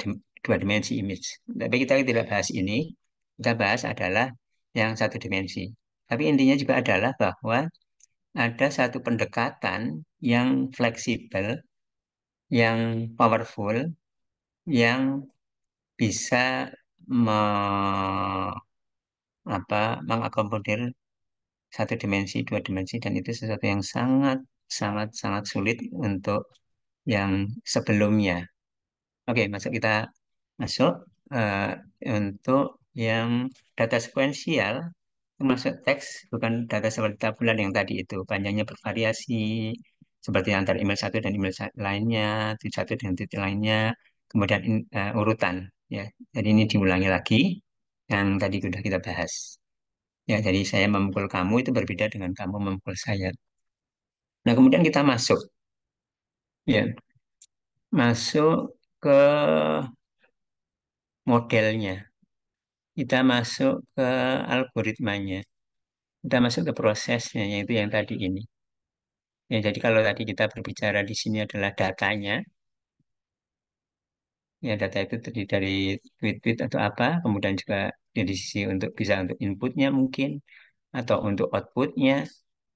dua dimensi image. Tapi kita tidak bahas ini. Kita bahas adalah yang satu dimensi. Tapi intinya juga adalah bahwa ada satu pendekatan yang fleksibel, yang powerful, yang bisa me, apa, mengakomodir satu dimensi, dua dimensi, dan itu sesuatu yang sangat, sangat, sangat sulit untuk yang sebelumnya. Oke, masuk kita masuk uh, untuk yang data sekuensial, termasuk teks, bukan data seperti tabulan yang tadi itu, panjangnya bervariasi, seperti antara email satu dan email lainnya, tweet satu dan tweet lainnya, kemudian uh, urutan ya jadi ini diulangi lagi yang tadi sudah kita bahas ya jadi saya memukul kamu itu berbeda dengan kamu memukul saya nah kemudian kita masuk ya masuk ke modelnya kita masuk ke algoritmanya kita masuk ke prosesnya yaitu yang tadi ini. Ya, jadi kalau tadi kita berbicara di sini adalah datanya, ya data itu terdiri dari tweet-tweet atau apa kemudian juga dari sisi untuk bisa untuk inputnya mungkin atau untuk outputnya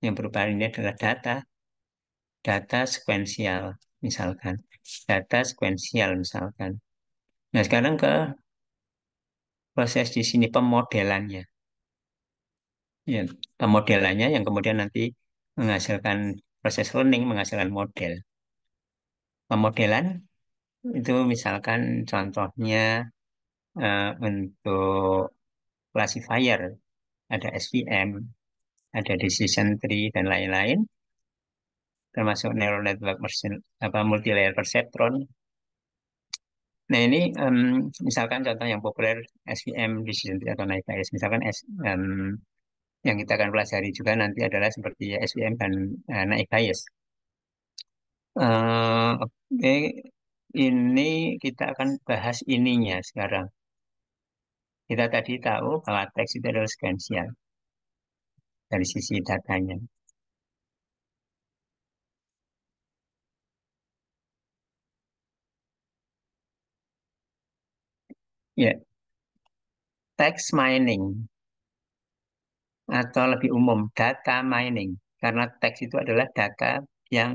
yang berupa ini adalah data data sekuensial misalkan data sekuensial misalkan nah sekarang ke proses di sini pemodelannya ya, pemodelannya yang kemudian nanti menghasilkan proses learning menghasilkan model pemodelan itu misalkan contohnya uh, untuk classifier, ada SVM, ada decision tree, dan lain-lain. Termasuk neural network machine apa, multilayer perceptron. Nah ini um, misalkan contoh yang populer SVM, decision tree, atau Naive bias. Misalkan S, um, yang kita akan pelajari juga nanti adalah seperti SVM dan uh, naik bias. Uh, Oke, okay ini kita akan bahas ininya sekarang. Kita tadi tahu bahwa teks itu adalah sequential dari sisi datanya. Ya, yeah. text mining atau lebih umum data mining karena teks itu adalah data yang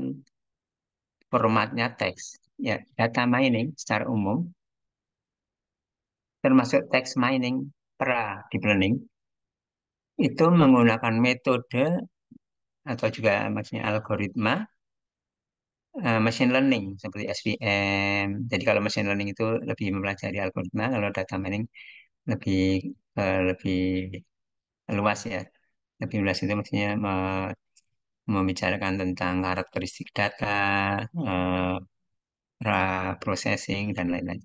formatnya teks ya data mining secara umum termasuk text mining pra deep learning itu menggunakan metode atau juga maksudnya algoritma uh, machine learning seperti SVM. Jadi kalau machine learning itu lebih mempelajari algoritma, kalau data mining lebih uh, lebih luas ya. Lebih luas itu maksudnya uh, membicarakan tentang karakteristik data, uh, pra processing dan lain-lain.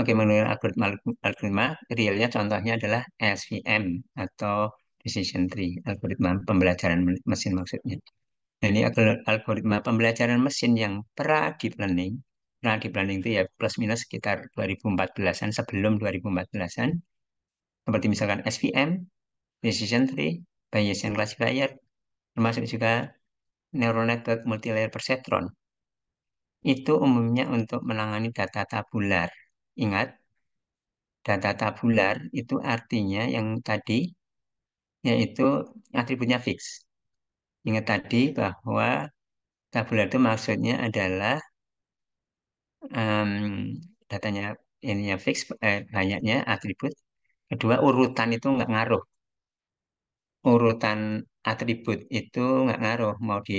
Oke, menurut algoritma algoritma realnya contohnya adalah SVM atau decision tree, algoritma pembelajaran mesin maksudnya. Nah, ini algoritma pembelajaran mesin yang pra deep learning. Pra deep learning itu ya plus minus sekitar 2014-an sebelum 2014-an. Seperti misalkan SVM, decision tree, Bayesian classifier, termasuk juga neural network multilayer perceptron itu umumnya untuk menangani data tabular. Ingat, data tabular itu artinya yang tadi, yaitu atributnya fix. Ingat tadi bahwa tabular itu maksudnya adalah um, datanya ininya fix, eh, banyaknya atribut. Kedua, urutan itu nggak ngaruh. Urutan atribut itu nggak ngaruh, mau di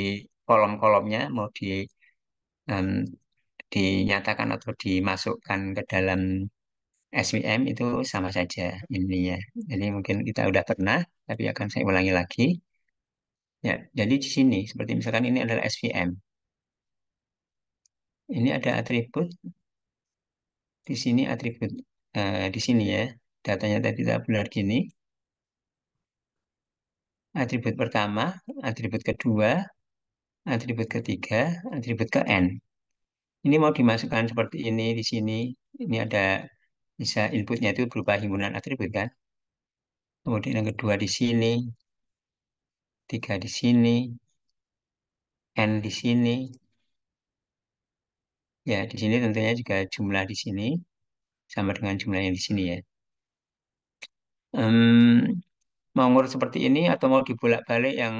kolom-kolomnya, mau di um, dinyatakan atau dimasukkan ke dalam SWM itu sama saja ini ya. Jadi mungkin kita udah pernah, tapi akan saya ulangi lagi. Ya, jadi di sini seperti misalkan ini adalah SVM. Ini ada atribut di sini atribut uh, di sini ya. Datanya tadi tidak benar gini. Atribut pertama, atribut kedua, atribut ketiga, atribut ke N. Ini mau dimasukkan seperti ini di sini. Ini ada bisa inputnya itu berupa himpunan atribut kan. Kemudian yang kedua di sini, tiga di sini, N di sini. Ya, di sini tentunya juga jumlah di sini sama dengan jumlah yang di sini ya. Um, mau ngurus seperti ini atau mau dibolak-balik yang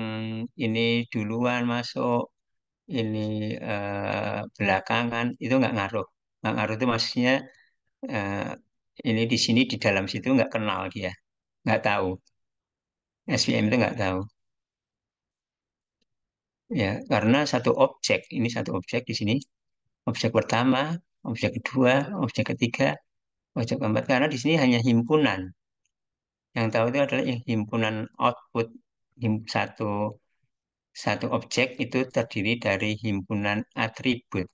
ini duluan masuk, ini uh, belakangan, itu nggak ngaruh. Nggak ngaruh itu maksudnya uh, ini di sini, di dalam situ nggak kenal dia. Nggak tahu. SVM itu nggak tahu. Ya, karena satu objek, ini satu objek di sini, objek pertama, objek kedua, objek ketiga, objek keempat, karena di sini hanya himpunan yang tahu itu adalah himpunan output satu satu objek itu terdiri dari himpunan atribut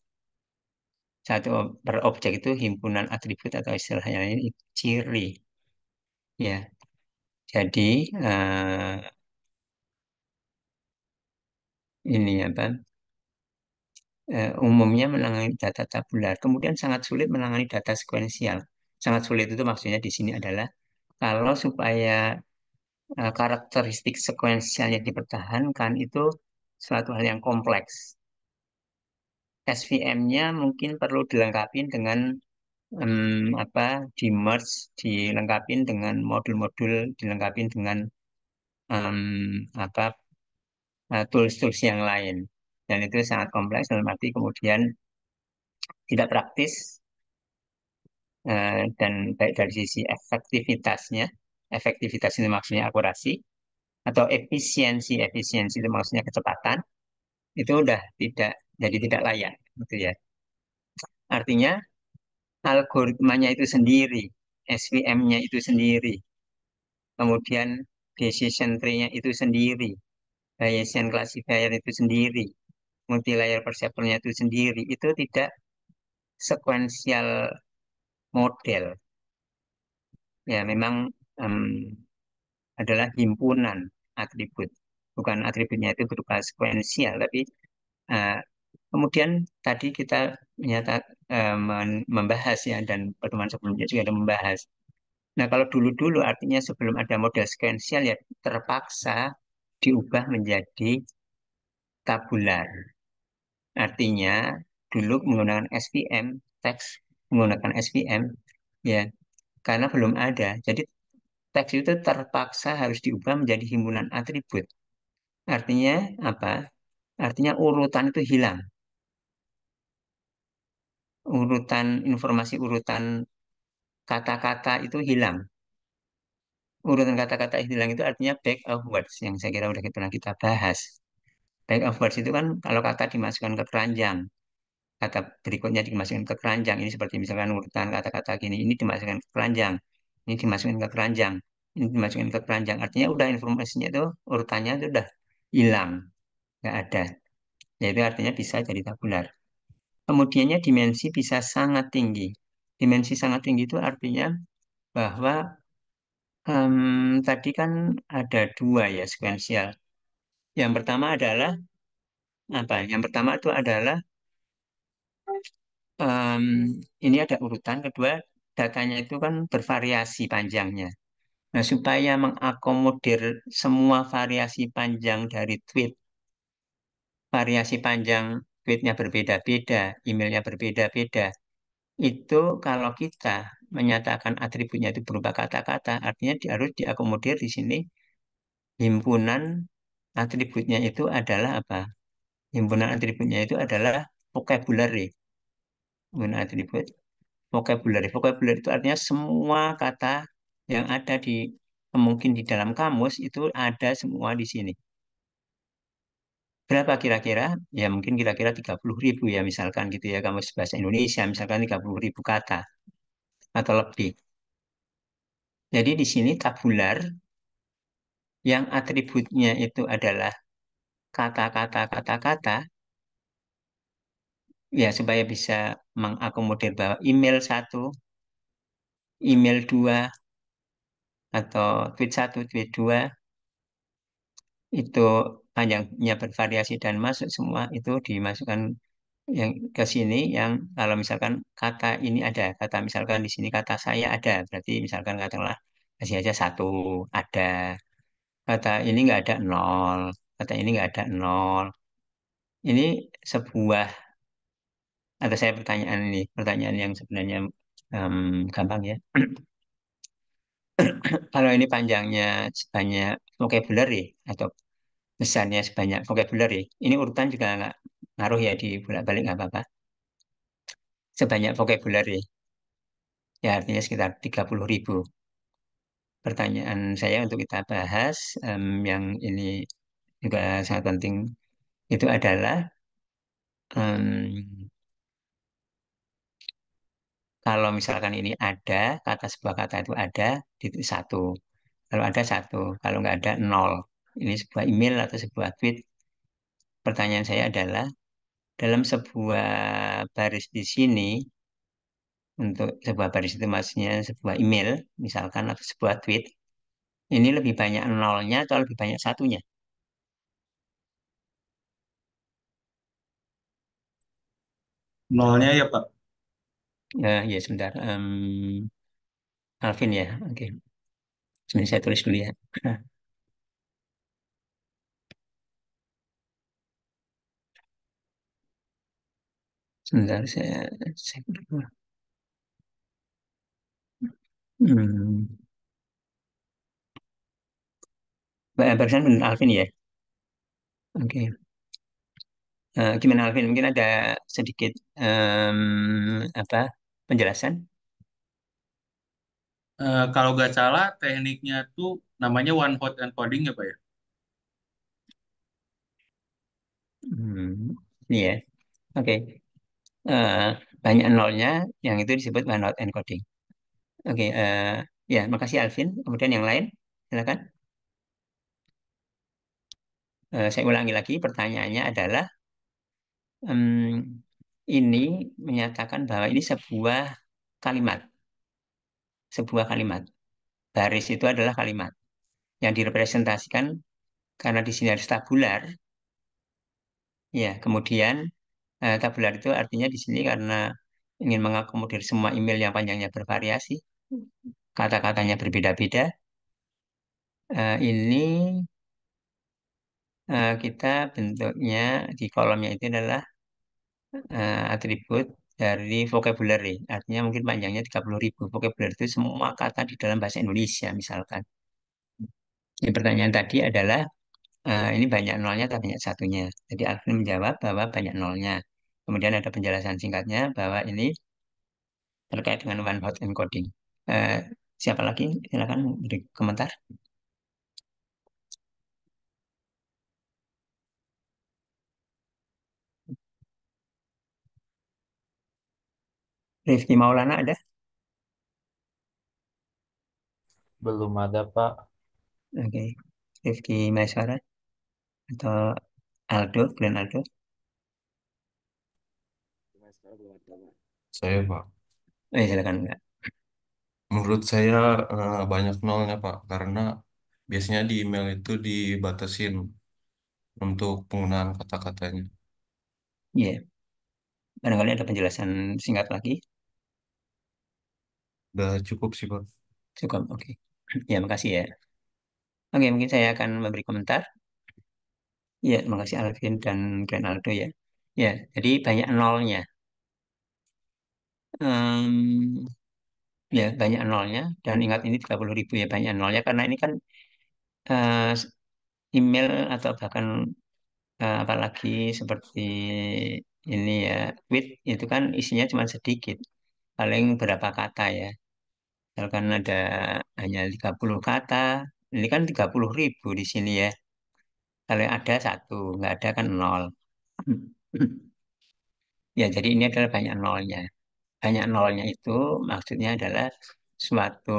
satu per objek itu himpunan atribut atau istilahnya ini ciri ya jadi uh, ini apa uh, umumnya menangani data tabular kemudian sangat sulit menangani data sekuensial sangat sulit itu maksudnya di sini adalah kalau supaya uh, karakteristik sekuensialnya dipertahankan itu suatu hal yang kompleks. SVM-nya mungkin perlu dilengkapi dengan um, apa di merge dilengkapi dengan modul-modul dilengkapi dengan um, apa eh, tools-tools yang lain dan itu sangat kompleks dalam arti kemudian tidak praktis Eh, dan baik dari sisi efektivitasnya, efektivitas ini maksudnya akurasi, atau efisiensi, efisiensi itu maksudnya kecepatan, itu udah tidak jadi tidak layak, gitu ya. Artinya algoritmanya itu sendiri, SVM-nya itu sendiri, kemudian decision tree-nya itu sendiri, Bayesian classifier itu sendiri, multi layer perceptornya itu sendiri, itu tidak sekuensial model ya memang um, adalah himpunan atribut bukan atributnya itu berupa sekuensial tapi uh, kemudian tadi kita menyatakan eh, uh, membahas ya dan pertemuan sebelumnya juga ada membahas nah kalau dulu-dulu artinya sebelum ada model sekuensial ya terpaksa diubah menjadi tabular artinya dulu menggunakan SVM teks menggunakan SVM ya karena belum ada jadi teks itu terpaksa harus diubah menjadi himpunan atribut artinya apa artinya urutan itu hilang urutan informasi urutan kata-kata itu hilang urutan kata-kata hilang itu artinya back of words yang saya kira sudah kita bahas back of words itu kan kalau kata dimasukkan ke keranjang kata berikutnya dimasukkan ke keranjang. Ini seperti misalkan urutan kata-kata gini, ini dimasukkan ke keranjang, ini dimasukkan ke keranjang, ini dimasukkan ke keranjang. Artinya udah informasinya itu urutannya itu udah hilang, nggak ada. jadi artinya bisa jadi tabular. Kemudiannya dimensi bisa sangat tinggi. Dimensi sangat tinggi itu artinya bahwa um, tadi kan ada dua ya sekuensial. Yang pertama adalah apa? Yang pertama itu adalah um, ini ada urutan. Kedua, datanya itu kan bervariasi panjangnya. Nah, supaya mengakomodir semua variasi panjang dari tweet, variasi panjang tweetnya berbeda-beda, emailnya berbeda-beda, itu kalau kita menyatakan atributnya itu berupa kata-kata, artinya harus diakomodir di sini himpunan atributnya itu adalah apa? Himpunan atributnya itu adalah vocabulary menggunakan atribut vocabulary. Vocabulary itu artinya semua kata yang ada di mungkin di dalam kamus itu ada semua di sini. Berapa kira-kira? Ya mungkin kira-kira 30 ribu ya misalkan gitu ya kamus bahasa Indonesia misalkan 30 ribu kata atau lebih. Jadi di sini tabular yang atributnya itu adalah kata-kata kata-kata ya supaya bisa mengakomodir bahwa email satu, email dua, atau tweet satu, tweet dua itu panjangnya bervariasi dan masuk semua itu dimasukkan yang ke sini yang kalau misalkan kata ini ada kata misalkan di sini kata saya ada berarti misalkan katakanlah kasih aja satu ada kata ini nggak ada nol kata ini nggak ada nol ini sebuah ada saya pertanyaan ini, pertanyaan yang sebenarnya um, gampang ya. Kalau ini panjangnya sebanyak vocabulary ya, atau besarnya sebanyak vocabulary, ya, ini urutan juga nggak ngaruh ya di bolak-balik nggak apa-apa. Sebanyak vocabulary, ya, ya artinya sekitar puluh ribu. Pertanyaan saya untuk kita bahas um, yang ini juga sangat penting itu adalah um, kalau misalkan ini ada, kata sebuah kata itu ada, itu satu. Kalau ada satu, kalau nggak ada nol. Ini sebuah email atau sebuah tweet. Pertanyaan saya adalah, dalam sebuah baris di sini, untuk sebuah baris itu maksudnya sebuah email, misalkan atau sebuah tweet, ini lebih banyak nolnya atau lebih banyak satunya? Nolnya ya Pak. Ya, ya, sebentar, um, Alvin ya? Oke. Sebentar saya tulis dulu ya. Sebentar saya cek dulu. Hmm, Baik, barusan Alvin ya? Oke. Eh, gimana Alvin? Mungkin ada sedikit um, apa penjelasan? Uh, kalau nggak salah tekniknya tuh namanya one hot encoding ya Pak ya? Hmm, iya. Yeah. Oke. Okay. Uh, eh, banyak nolnya yang itu disebut one hot encoding. Oke, okay, uh, ya makasih Alvin. Kemudian yang lain, silakan. Uh, saya ulangi lagi, pertanyaannya adalah um, ini menyatakan bahwa ini sebuah kalimat. Sebuah kalimat. Baris itu adalah kalimat yang direpresentasikan karena di sini harus tabular. Ya, kemudian eh, tabular itu artinya di sini karena ingin mengakomodir semua email yang panjangnya bervariasi, kata-katanya berbeda-beda. Eh, ini Eh, kita bentuknya di kolomnya itu adalah uh, atribut dari vocabulary. Artinya mungkin panjangnya ribu Vocabulary itu semua kata di dalam bahasa Indonesia misalkan. Yang pertanyaan tadi adalah uh, ini banyak nolnya atau banyak satunya. Jadi Alvin menjawab bahwa banyak nolnya. Kemudian ada penjelasan singkatnya bahwa ini terkait dengan one hot encoding. Uh, siapa lagi? Silakan beri komentar. Rifki Maulana ada? Belum ada, Pak. Oke. Rifki Maisara atau Aldo, Glenn Aldo. Saya, Pak. Eh, silakan, Pak. Menurut saya eh, banyak nolnya, Pak, karena biasanya di email itu dibatasin untuk penggunaan kata-katanya. Iya. Barangkali ada penjelasan singkat lagi Udah cukup sih, Pak. Cukup, oke. Ya, makasih ya. Oke, mungkin saya akan memberi komentar. Ya, terima kasih Alvin dan Renaldo ya. Ya, jadi banyak nolnya. Um, ya, banyak nolnya. Dan ingat ini 30 ribu ya, banyak nolnya. Karena ini kan uh, email atau bahkan uh, eh, apalagi seperti ini ya, tweet itu kan isinya cuma sedikit. Paling berapa kata ya misalkan ada hanya 30 kata, ini kan 30 ribu di sini ya. Kalau ada satu, nggak ada kan nol. ya, jadi ini adalah banyak nolnya. Banyak nolnya itu maksudnya adalah suatu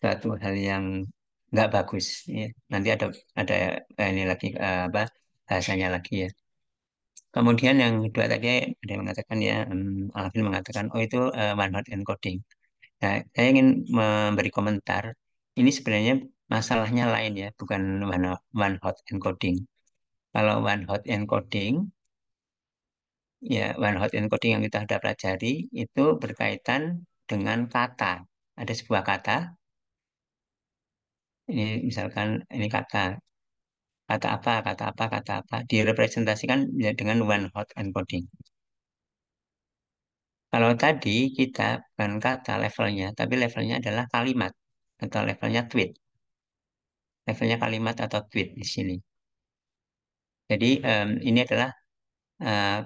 suatu hal yang nggak bagus. Ya. Nanti ada ada ini lagi apa bahasanya lagi ya. Kemudian yang kedua tadi ada yang mengatakan ya, um, Alvin mengatakan oh itu uh, one hot encoding. Nah, saya ingin memberi komentar. Ini sebenarnya masalahnya lain ya, bukan one, hot encoding. Kalau one hot encoding, ya one hot encoding yang kita sudah pelajari itu berkaitan dengan kata. Ada sebuah kata, ini misalkan ini kata, kata apa, kata apa, kata apa, direpresentasikan dengan one hot encoding. Kalau tadi kita bukan kata levelnya, tapi levelnya adalah kalimat atau levelnya tweet. Levelnya kalimat atau tweet di sini. Jadi um, ini adalah uh,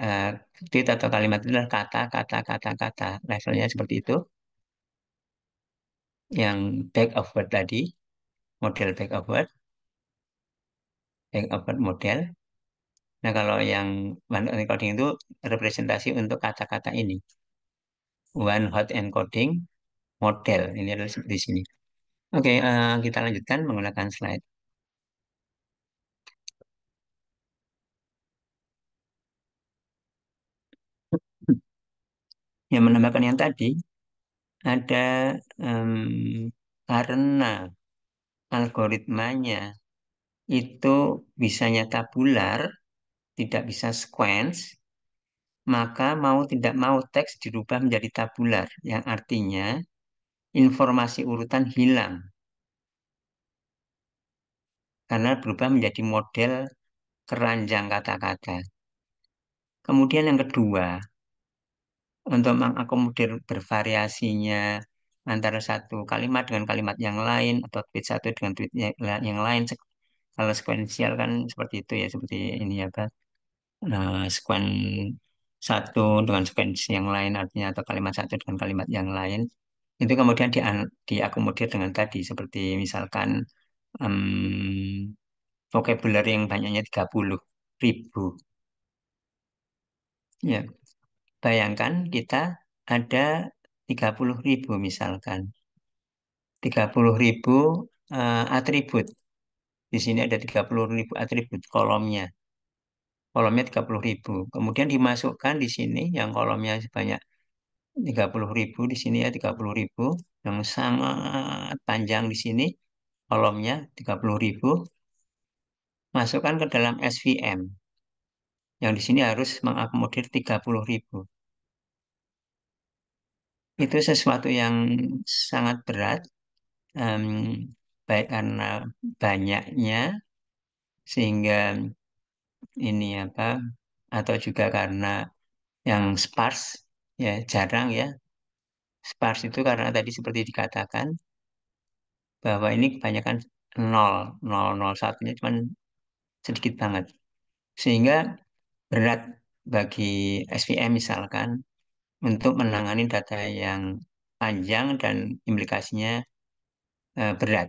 uh, tweet atau kalimat itu adalah kata, kata, kata, kata. Levelnya seperti itu. Yang back of word tadi, model back of word. Back of word model. Nah, kalau yang one hot encoding itu representasi untuk kata-kata ini. One hot encoding model. Ini adalah seperti sini. Oke, okay, uh, eh, kita lanjutkan menggunakan slide. Yang menambahkan yang tadi, ada um, karena algoritmanya itu bisa nyata bular, tidak bisa sequence, maka mau tidak mau teks dirubah menjadi tabular, yang artinya informasi urutan hilang. Karena berubah menjadi model keranjang kata-kata. Kemudian yang kedua, untuk mengakomodir bervariasinya antara satu kalimat dengan kalimat yang lain atau tweet satu dengan tweet yang lain kalau sekuensial kan seperti itu ya seperti ini ya, Pak nah, eh, sekuens satu dengan sekuen yang lain artinya atau kalimat satu dengan kalimat yang lain itu kemudian di, diakomodir dengan tadi seperti misalkan um, vocabulary yang banyaknya puluh ribu ya bayangkan kita ada tiga puluh ribu misalkan tiga puluh ribu uh, atribut di sini ada 30 ribu atribut kolomnya kolomnya 30.000. Kemudian dimasukkan di sini yang kolomnya sebanyak 30.000 di sini ya 30.000 yang sangat panjang di sini kolomnya 30.000 masukkan ke dalam SVM. Yang di sini harus mengakomodir 30.000. Itu sesuatu yang sangat berat um, baik karena banyaknya sehingga ini apa atau juga karena yang sparse ya jarang ya sparse itu karena tadi seperti dikatakan bahwa ini kebanyakan nol nol nol satunya cuman sedikit banget sehingga berat bagi SVM misalkan untuk menangani data yang panjang dan implikasinya eh, berat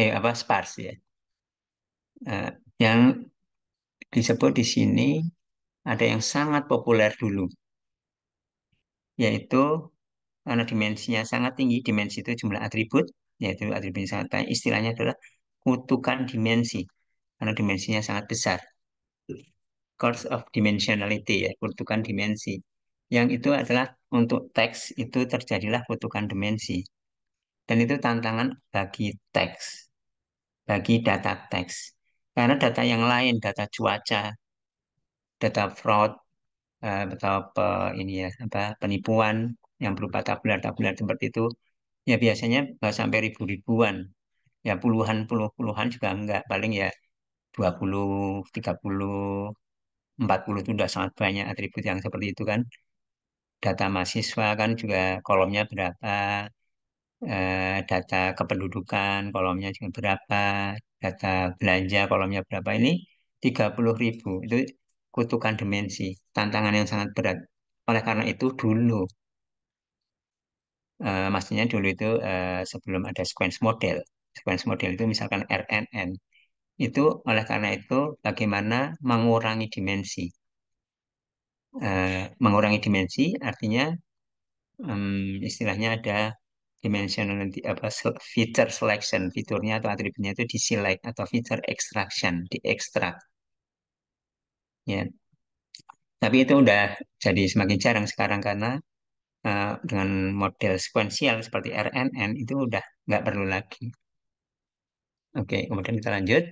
eh apa sparse ya eh, yang disebut di sini ada yang sangat populer dulu, yaitu karena dimensinya sangat tinggi, dimensi itu jumlah atribut, yaitu atribut yang sangat banyak, istilahnya adalah kutukan dimensi, karena dimensinya sangat besar. Course of dimensionality, ya, kutukan dimensi. Yang itu adalah untuk teks itu terjadilah kutukan dimensi. Dan itu tantangan bagi teks, bagi data teks karena data yang lain, data cuaca, data fraud, eh, atau apa, ini ya, apa penipuan yang berupa tabular-tabular seperti itu, ya biasanya eh, sampai ribu-ribuan, ya puluhan puluh puluhan juga enggak, paling ya 20, 30, 40 itu sudah sangat banyak atribut yang seperti itu kan. Data mahasiswa kan juga kolomnya berapa, Eh, data kependudukan kolomnya juga berapa, data belanja kolomnya berapa ini 30 ribu. Itu kutukan dimensi, tantangan yang sangat berat. Oleh karena itu dulu, eh, maksudnya dulu itu eh, sebelum ada sequence model, sequence model itu misalkan RNN, itu oleh karena itu bagaimana mengurangi dimensi. Eh, mengurangi dimensi artinya um, istilahnya ada dimensional nanti apa feature selection fiturnya atau atributnya itu di select atau feature extraction di extract ya tapi itu udah jadi semakin jarang sekarang karena uh, dengan model sekuensial seperti RNN itu udah nggak perlu lagi oke kemudian kita lanjut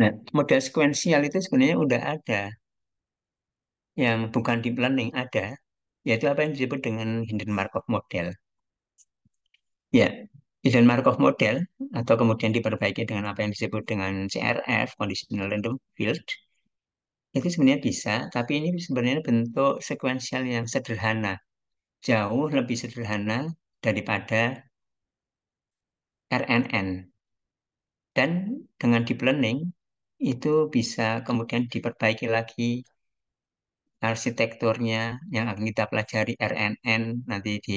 Nah, model sekuensial itu sebenarnya udah ada. Yang bukan deep learning ada, yaitu apa yang disebut dengan hidden Markov model. Ya, hidden Markov model atau kemudian diperbaiki dengan apa yang disebut dengan CRF (conditional random field) itu sebenarnya bisa, tapi ini sebenarnya bentuk sekuensial yang sederhana, jauh lebih sederhana daripada RNN. Dan dengan deep learning itu bisa kemudian diperbaiki lagi arsitekturnya yang akan kita pelajari RNN nanti di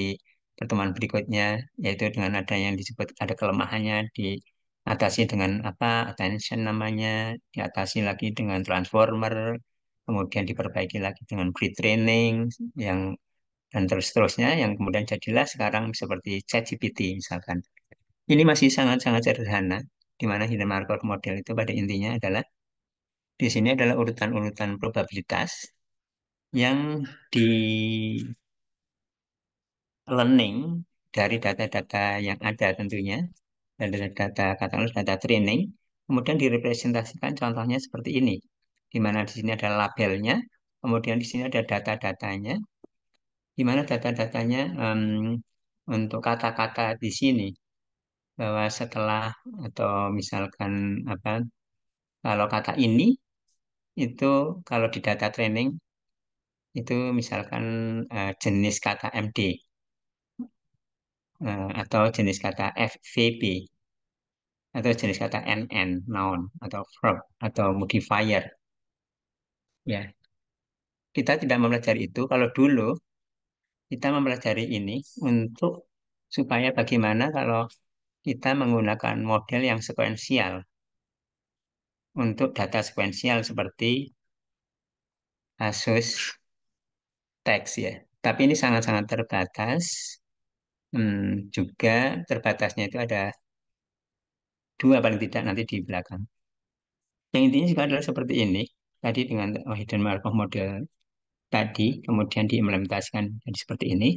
pertemuan berikutnya yaitu dengan ada yang disebut ada kelemahannya diatasi dengan apa attention namanya diatasi lagi dengan transformer kemudian diperbaiki lagi dengan pre-training yang dan terus terusnya yang kemudian jadilah sekarang seperti ChatGPT misalkan ini masih sangat-sangat sederhana di mana hidden markov model itu pada intinya adalah di sini adalah urutan-urutan probabilitas yang di learning dari data-data yang ada tentunya, dan dari data katakanlah data training, kemudian direpresentasikan contohnya seperti ini, di mana di sini ada labelnya, kemudian di sini ada data-datanya, di mana data-datanya um, untuk kata-kata di sini bahwa setelah atau misalkan apa kalau kata ini itu kalau di data training itu misalkan uh, jenis kata MD uh, eh, atau jenis kata FVP atau jenis kata NN noun atau verb atau modifier ya kita tidak mempelajari itu kalau dulu kita mempelajari ini untuk supaya bagaimana kalau kita menggunakan model yang sekuensial untuk data sekuensial seperti Asus teks ya. Tapi ini sangat-sangat terbatas. Hmm, juga terbatasnya itu ada dua paling tidak nanti di belakang. Yang intinya juga adalah seperti ini. Tadi dengan Wahidun Markov model tadi, kemudian diimplementasikan jadi seperti ini.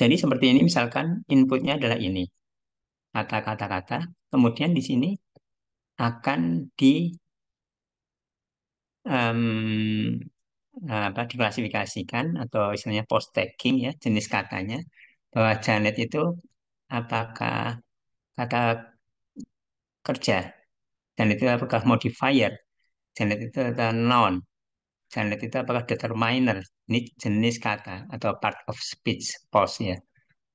Jadi seperti ini misalkan inputnya adalah ini. Kata-kata-kata. Kemudian di sini akan di um, apa diklasifikasikan atau istilahnya post tagging ya jenis katanya bahwa Janet itu apakah kata kerja Janet itu apakah modifier Janet itu adalah noun Janet itu apakah determiner ini jenis kata atau part of speech post ya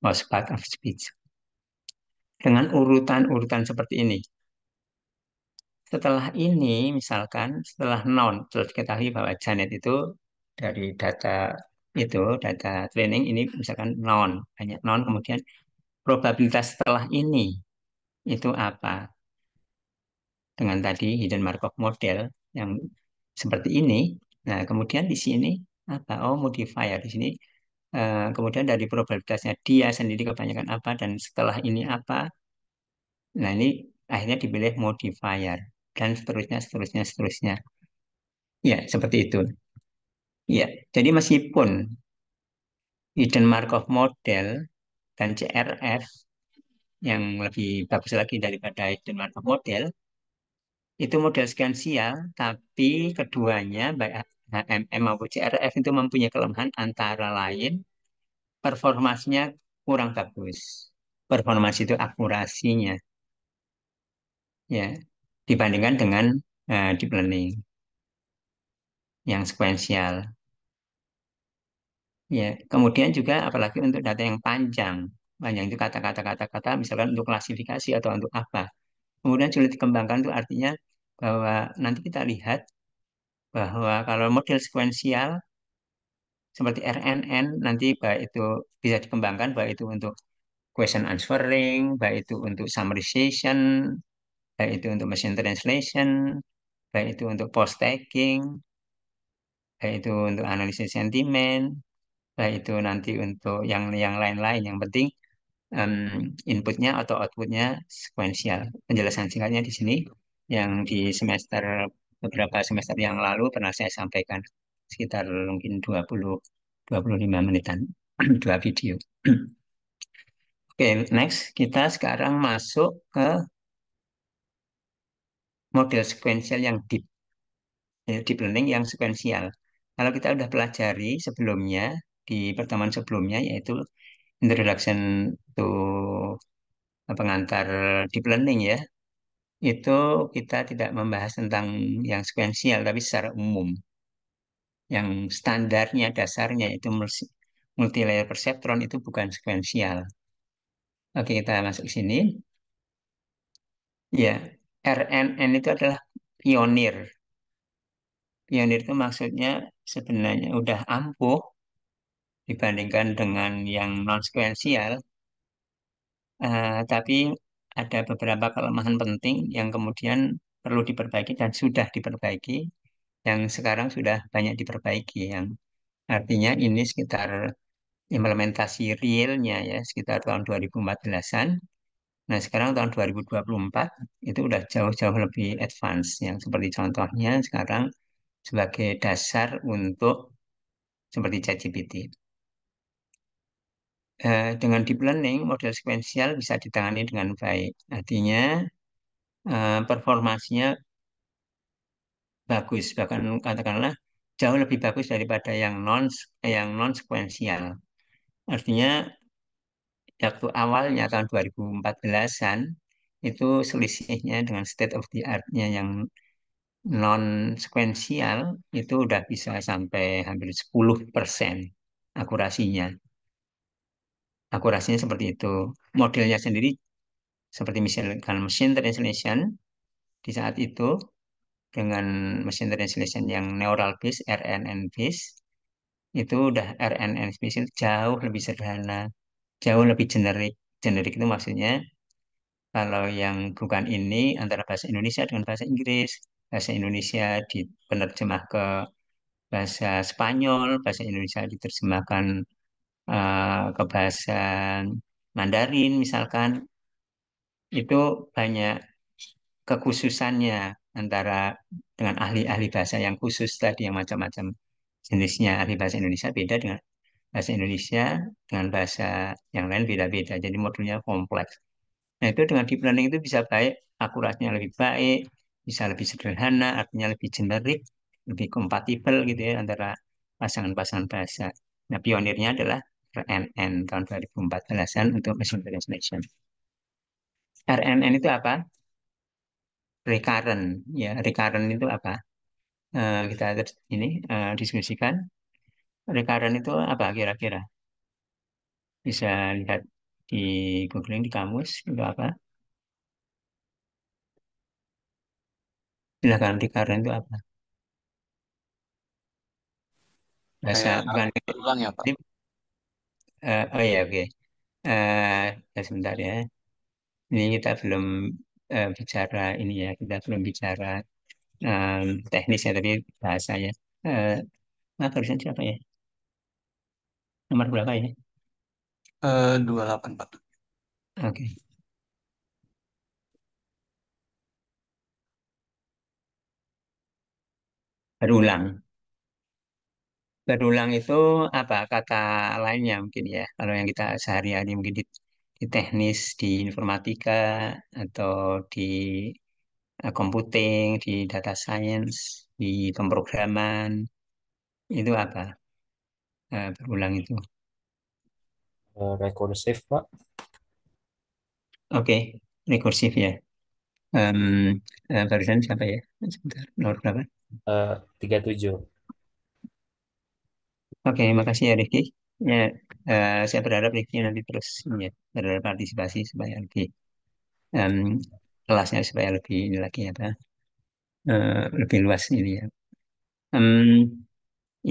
post part of speech dengan urutan-urutan seperti ini setelah ini, misalkan setelah non, terus kita lihat bahwa Janet itu dari data itu, data training ini misalkan non, banyak non, kemudian probabilitas setelah ini itu apa? Dengan tadi hidden Markov model yang seperti ini. Nah, kemudian di sini apa? Oh, modifier di sini Uh, kemudian dari probabilitasnya dia sendiri kebanyakan apa dan setelah ini apa. Nah, ini akhirnya dipilih modifier dan seterusnya, seterusnya, seterusnya. Ya, seperti itu. Ya, jadi meskipun hidden Markov model dan CRF yang lebih bagus lagi daripada hidden Markov model, itu model sekansial, tapi keduanya, baik HMM maupun CRF itu mempunyai kelemahan antara lain performasinya kurang bagus. Performasi itu akurasinya. Ya, dibandingkan dengan uh, deep learning yang sekuensial. Ya, kemudian juga apalagi untuk data yang panjang, panjang itu kata-kata kata-kata misalkan untuk klasifikasi atau untuk apa. Kemudian sulit dikembangkan itu artinya bahwa nanti kita lihat bahwa kalau model sekuensial seperti RNN nanti baik itu bisa dikembangkan baik itu untuk question answering, baik itu untuk summarization, baik itu untuk machine translation, baik itu untuk post tagging, baik itu untuk analisis sentimen, baik itu nanti untuk yang yang lain-lain. Yang penting um, inputnya atau outputnya sekuensial. Penjelasan singkatnya di sini yang di semester beberapa semester yang lalu pernah saya sampaikan sekitar mungkin 20 25 menitan dua video. Oke, okay, next kita sekarang masuk ke model sekuensial yang deep. Ya, deep learning yang sekuensial. Kalau kita sudah pelajari sebelumnya, di pertemuan sebelumnya, yaitu introduction to eh, pengantar deep learning ya, itu kita tidak membahas tentang yang sekuensial, tapi secara umum. Yang standarnya, dasarnya, itu layer perceptron itu bukan sekuensial. Oke, kita masuk ke sini. Ya, RNN itu adalah pionir. Pionir itu maksudnya sebenarnya udah ampuh dibandingkan dengan yang non-sekuensial, uh, eh, tapi ada beberapa kelemahan penting yang kemudian perlu diperbaiki dan sudah diperbaiki, yang sekarang sudah banyak diperbaiki, yang artinya ini sekitar implementasi realnya ya sekitar tahun 2014-an Nah, sekarang tahun 2024 itu udah jauh-jauh lebih advance yang seperti contohnya sekarang sebagai dasar untuk seperti ChatGPT. Eh, dengan deep learning, model sekuensial bisa ditangani dengan baik. Artinya, eh, performasinya bagus, bahkan katakanlah jauh lebih bagus daripada yang non eh, yang non sekuensial. Artinya waktu awalnya tahun 2014-an itu selisihnya dengan state of the art-nya yang non sekuensial itu udah bisa sampai hampir 10% akurasinya. Akurasinya seperti itu. Modelnya sendiri seperti misalkan machine translation di saat itu dengan machine translation yang neural based, RNN based itu udah RNN based itu jauh lebih sederhana jauh lebih generik. Generik itu maksudnya kalau yang bukan ini antara bahasa Indonesia dengan bahasa Inggris, bahasa Indonesia diterjemah ke bahasa Spanyol, bahasa Indonesia diterjemahkan uh, ke bahasa Mandarin misalkan itu banyak kekhususannya antara dengan ahli-ahli bahasa yang khusus tadi yang macam-macam jenisnya ahli bahasa Indonesia beda dengan bahasa Indonesia dengan bahasa yang lain beda-beda. Jadi modulnya kompleks. Nah itu dengan deep learning itu bisa baik, akurasinya lebih baik, bisa lebih sederhana, artinya lebih generik, lebih kompatibel gitu ya antara pasangan-pasangan bahasa. Nah pionirnya adalah RNN tahun 2014 untuk machine translation. RNN itu apa? Recurrent ya, recurrent itu apa? Uh, kita ini uh, diskusikan rekaran itu apa kira-kira? Bisa lihat di googling di kamus itu apa? silahkan rekaran itu apa? Bahasa bukan ya, Pak. Eh, oh iya oke. Eh, ya sebentar ya. Ini kita belum uh, bicara ini ya, kita belum bicara um, eh, teknisnya tapi bahasanya. Uh, nah, barusan siapa ya? Nomor berapa ini? Uh, eh, 284. Oke. Berulang. Berulang itu apa kata lainnya mungkin ya. Kalau yang kita sehari-hari mungkin di, di teknis, di informatika, atau di uh, computing, di data science, di pemrograman, itu apa? Nah, berulang itu. Eh, rekursif, Pak. Oke, okay. rekursif ya. Um, uh, eh, barusan siapa ya? Sebentar, nomor berapa? Eh, uh, 37. Oke, okay, makasih ya Rifki. Ya, uh, saya berharap Rifki nanti terus ya, berharap partisipasi supaya lebih um, kelasnya supaya lebih ini lagi apa uh, lebih luas ini ya. Um,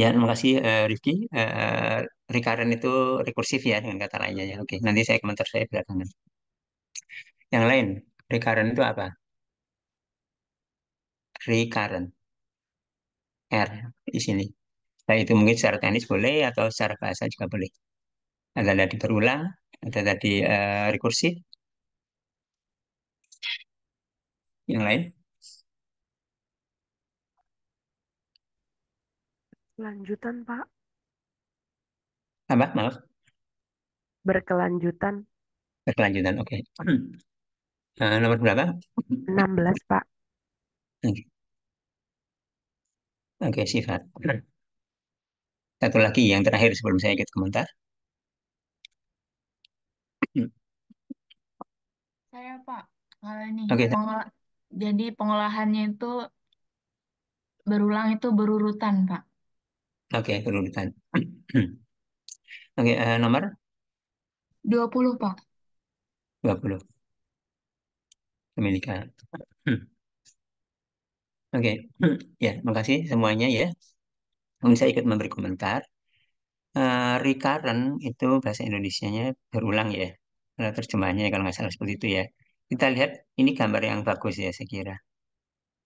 Ya, terima kasih uh, Rifki. Uh, eh, recurrent itu rekursif ya dengan kata lainnya ya. Oke, nanti saya komentar saya belakangan. Yang lain, recurrent itu apa? Recurrent, R di sini. Nah, itu mungkin secara teknis boleh atau secara bahasa juga boleh. Ada tadi berulang, ada tadi eh, rekursif. Yang lain? Lanjutan, Pak. Apa? Maaf. Berkelanjutan. Berkelanjutan, oke. Okay. Uh, eh, nomor berapa? 16, Pak. Oke, okay. okay, sifat. Satu lagi yang terakhir sebelum saya ikut komentar. Saya, Pak. Kalau ini okay. Pengolah, jadi pengolahannya itu berulang itu berurutan, Pak. Oke, ditanya. Oke, uh, nomor 20, Pak. 20. Amerika. Oke, ya, makasih semuanya ya. saya ikut memberi komentar. Uh, eh, recurrent itu bahasa Indonesia-nya berulang ya. Kalau terjemahannya kalau nggak salah seperti itu ya. Kita lihat ini gambar yang bagus ya saya kira.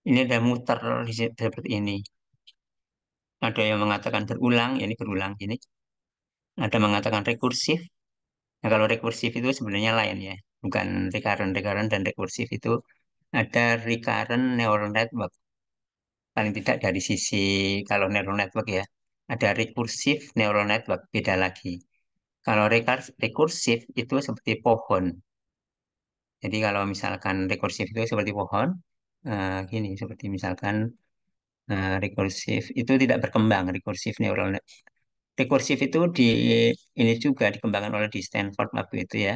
Ini ada muter seperti ini ada yang mengatakan berulang, ya ini berulang ini. Ada mengatakan rekursif. Nah, kalau rekursif itu sebenarnya lain ya, bukan recurrent, recurrent dan rekursif itu ada recurrent neural network. Paling tidak dari sisi kalau neural network ya, ada rekursif neural network beda lagi. Kalau rekursif itu seperti pohon. Jadi kalau misalkan rekursif itu seperti pohon, uh, gini seperti misalkan Nah, rekursif itu tidak berkembang, rekursif neural net. Rekursif itu di ini juga dikembangkan oleh di Stanford waktu itu ya,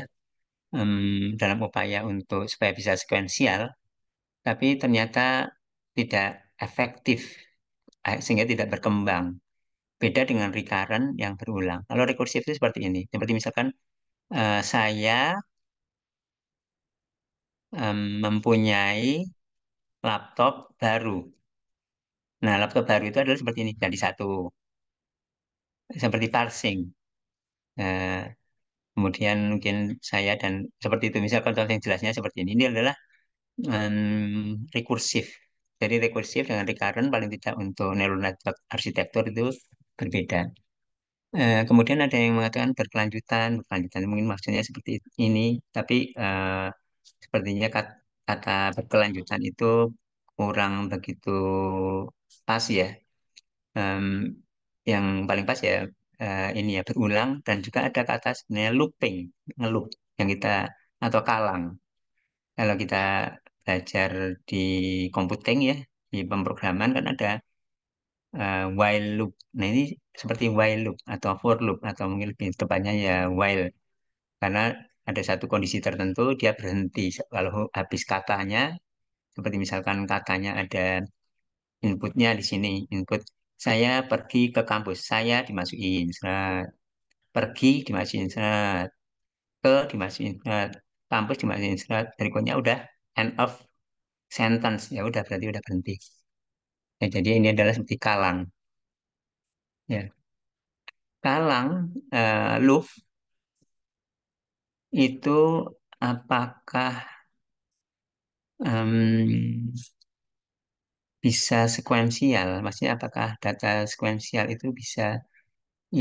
um, dalam upaya untuk supaya bisa sekuensial, tapi ternyata tidak efektif sehingga tidak berkembang. Beda dengan recurrent yang berulang. Kalau rekursif itu seperti ini, seperti misalkan uh, saya um, mempunyai laptop baru Nah, laptop baru itu adalah seperti ini, jadi satu. Seperti parsing. Nah, kemudian mungkin saya dan seperti itu, misal contoh yang jelasnya seperti ini, ini adalah um, rekursif. Jadi rekursif dengan recurrent paling tidak untuk neural network arsitektur itu berbeda. Eh, kemudian ada yang mengatakan berkelanjutan, berkelanjutan mungkin maksudnya seperti ini, tapi eh, sepertinya kata berkelanjutan itu kurang begitu pas ya. um, yang paling pas ya uh, ini ya berulang dan juga ada kata sebenarnya looping, ngelup yang kita atau kalang. Kalau kita belajar di computing ya, di pemrograman kan ada uh, while loop. Nah, ini seperti while loop atau for loop atau mungkin lebih tepatnya ya while karena ada satu kondisi tertentu dia berhenti kalau habis katanya seperti misalkan katanya ada inputnya di sini input saya pergi ke kampus saya dimasukin serat pergi dimasukin serat ke dimasukin serat kampus dimasukin serat berikutnya udah end of sentence ya udah berarti udah berhenti ya jadi ini adalah seperti kalang ya kalang uh, loop itu apakah um, bisa sekuensial? Maksudnya apakah data sekuensial itu bisa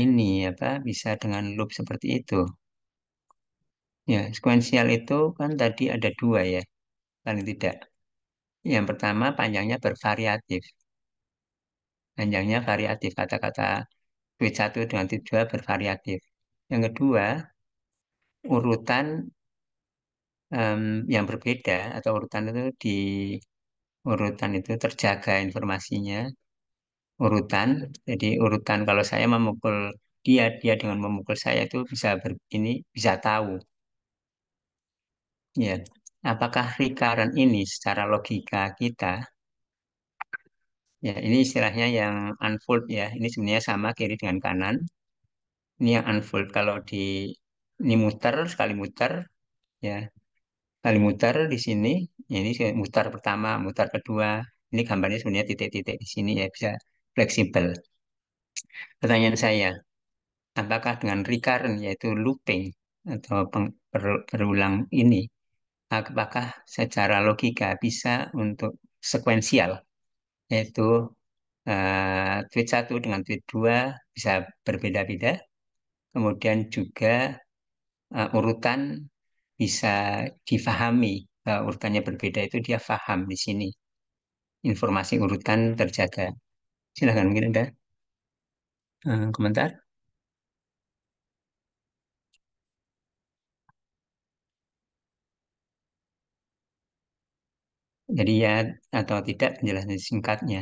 ini apa bisa dengan loop seperti itu? Ya, sekuensial itu kan tadi ada dua ya, paling tidak. Yang pertama panjangnya bervariatif. Panjangnya variatif, kata-kata tweet satu dengan tweet dua bervariatif. Yang kedua, urutan um, yang berbeda atau urutan itu di urutan itu terjaga informasinya urutan jadi urutan kalau saya memukul dia dia dengan memukul saya itu bisa ber, ini bisa tahu ya apakah rikaran ini secara logika kita ya ini istilahnya yang unfold ya ini sebenarnya sama kiri dengan kanan ini yang unfold kalau di ini muter sekali muter ya kali nah, mutar di sini ini mutar pertama mutar kedua ini gambarnya sebenarnya titik-titik di sini ya bisa fleksibel pertanyaan saya apakah dengan recurrent yaitu looping atau berulang ini apakah secara logika bisa untuk sekuensial yaitu uh, tweet satu dengan tweet dua bisa berbeda-beda kemudian juga uh, urutan bisa difahami bahwa eh, urutannya berbeda itu dia faham di sini informasi urutan terjaga silahkan mungkin ada eh, komentar jadi ya atau tidak penjelasan singkatnya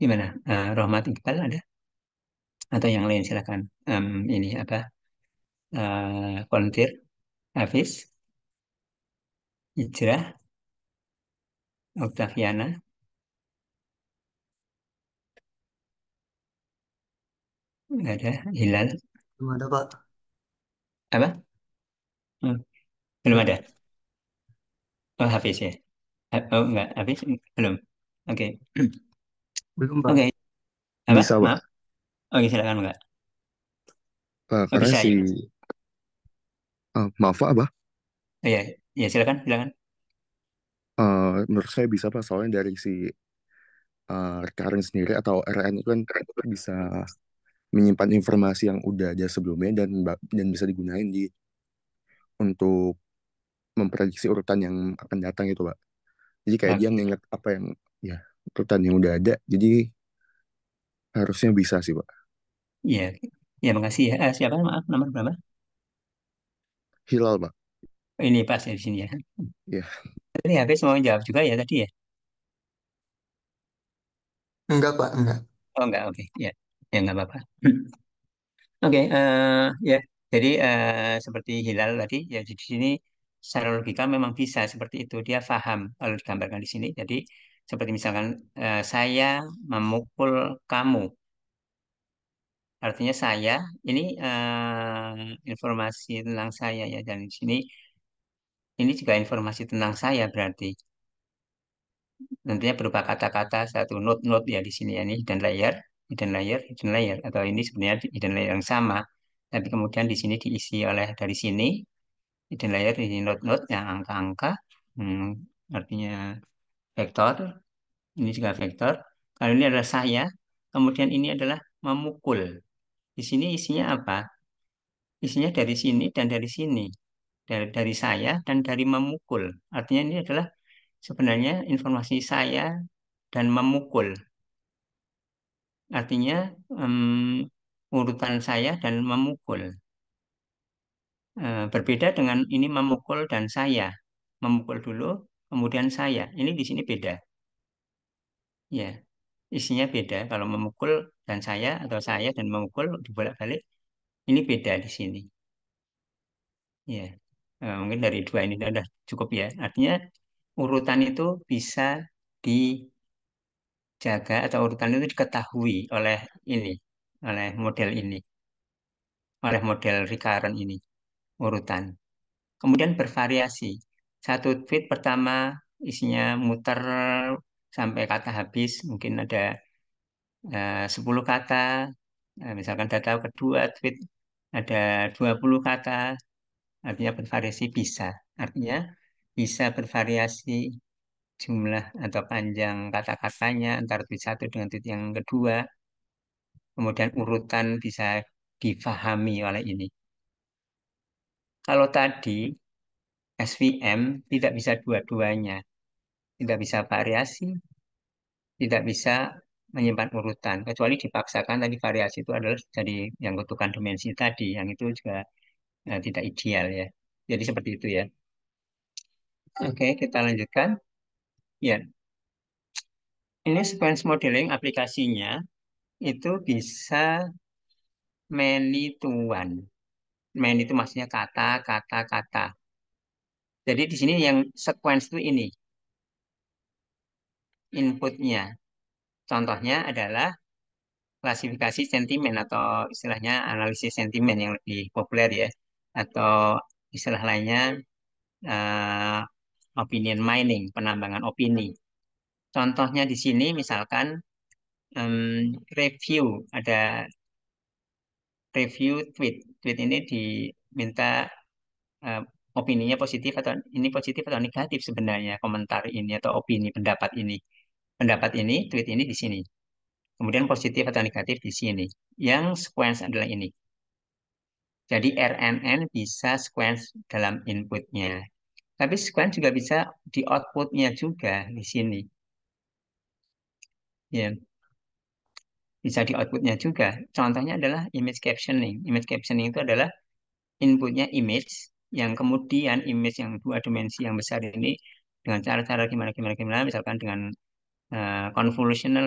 gimana uh, Rohmat Iqbal ada atau yang lain silakan um, ini apa uh, kontir Hafiz Ijrah, Octaviana, nggak ada Hilal belum ada Pak apa hmm. belum ada oh Hafiz ya eh, oh enggak Hafiz belum oke okay. Belum, Pak. Oke. Okay. Bisa, Pak. Oke, Oke, silakan, Pak. Pak, eh, karena si... Uh, eh, maaf, Pak, Abah. Iya, iya silakan, silakan. Uh, menurut saya bisa, Pak. Soalnya dari si uh, Karen sendiri atau RN itu kan bisa menyimpan informasi yang udah ada sebelumnya dan dan bisa digunain di untuk memprediksi urutan yang akan datang itu pak jadi kayak nah. dia nginget apa yang ya rutan yang udah ada jadi harusnya bisa sih pak Iya, ya makasih ya. Eh, siapa maaf nomor berapa? Hilal pak oh, ini pas di sini ya. Iya. Tadi habis mau jawab juga ya tadi ya. Enggak, Pak, enggak. Oh enggak, oke. Ya, ya enggak apa-apa. Oke, eh, ya. Jadi eh, seperti Hilal tadi ya di sini secara logika memang bisa seperti itu. Dia paham kalau digambarkan di sini. Jadi seperti misalkan eh, saya memukul kamu. Artinya saya, ini eh, informasi tentang saya ya. Dan di sini, ini juga informasi tentang saya berarti. Nantinya berupa kata-kata satu note-note ya di sini ya. Ini hidden layer, hidden layer, hidden layer. Atau ini sebenarnya hidden layer yang sama. Tapi kemudian di sini diisi oleh dari sini hidden layer ini note-note yang angka-angka hmm, artinya vektor, ini juga vektor. Kalau ini adalah saya, kemudian ini adalah memukul. Di sini isinya apa? Isinya dari sini dan dari sini. Dari, dari saya dan dari memukul. Artinya ini adalah sebenarnya informasi saya dan memukul. Artinya um, urutan saya dan memukul. Eh, berbeda dengan ini memukul dan saya. Memukul dulu, kemudian saya. Ini di sini beda. Ya, isinya beda. Kalau memukul dan saya atau saya dan memukul dibolak-balik, ini beda di sini. Ya, eh, mungkin dari dua ini sudah cukup ya. Artinya urutan itu bisa dijaga atau urutan itu diketahui oleh ini, oleh model ini, oleh model recurrent ini, urutan. Kemudian bervariasi satu tweet pertama isinya muter sampai kata habis mungkin ada eh, sepuluh kata nah, misalkan data kedua tweet ada 20 kata artinya bervariasi bisa artinya bisa bervariasi jumlah atau panjang kata-katanya antara tweet satu dengan tweet yang kedua kemudian urutan bisa difahami oleh ini kalau tadi SVM tidak bisa dua-duanya. Tidak bisa variasi, tidak bisa menyimpan urutan. Kecuali dipaksakan tadi variasi itu adalah jadi yang kutukan dimensi tadi, yang itu juga eh, tidak ideal ya. Jadi seperti itu ya. Oke, okay, kita lanjutkan. Ya. Ini sequence modeling aplikasinya itu bisa one. Men itu maksudnya kata, kata, kata. Jadi di sini yang sequence itu ini. Inputnya. Contohnya adalah klasifikasi sentimen atau istilahnya analisis sentimen yang lebih populer ya. Atau istilah lainnya uh, opinion mining, penambangan opini. Contohnya di sini misalkan um, review, ada review tweet. Tweet ini diminta uh, opininya positif atau ini positif atau negatif sebenarnya komentar ini atau opini pendapat ini pendapat ini tweet ini di sini kemudian positif atau negatif di sini yang sequence adalah ini jadi RNN bisa sequence dalam inputnya tapi sequence juga bisa di outputnya juga di sini ya bisa di outputnya juga contohnya adalah image captioning image captioning itu adalah inputnya image yang kemudian image yang dua dimensi yang besar ini dengan cara-cara gimana gimana gimana misalkan dengan uh, convolutional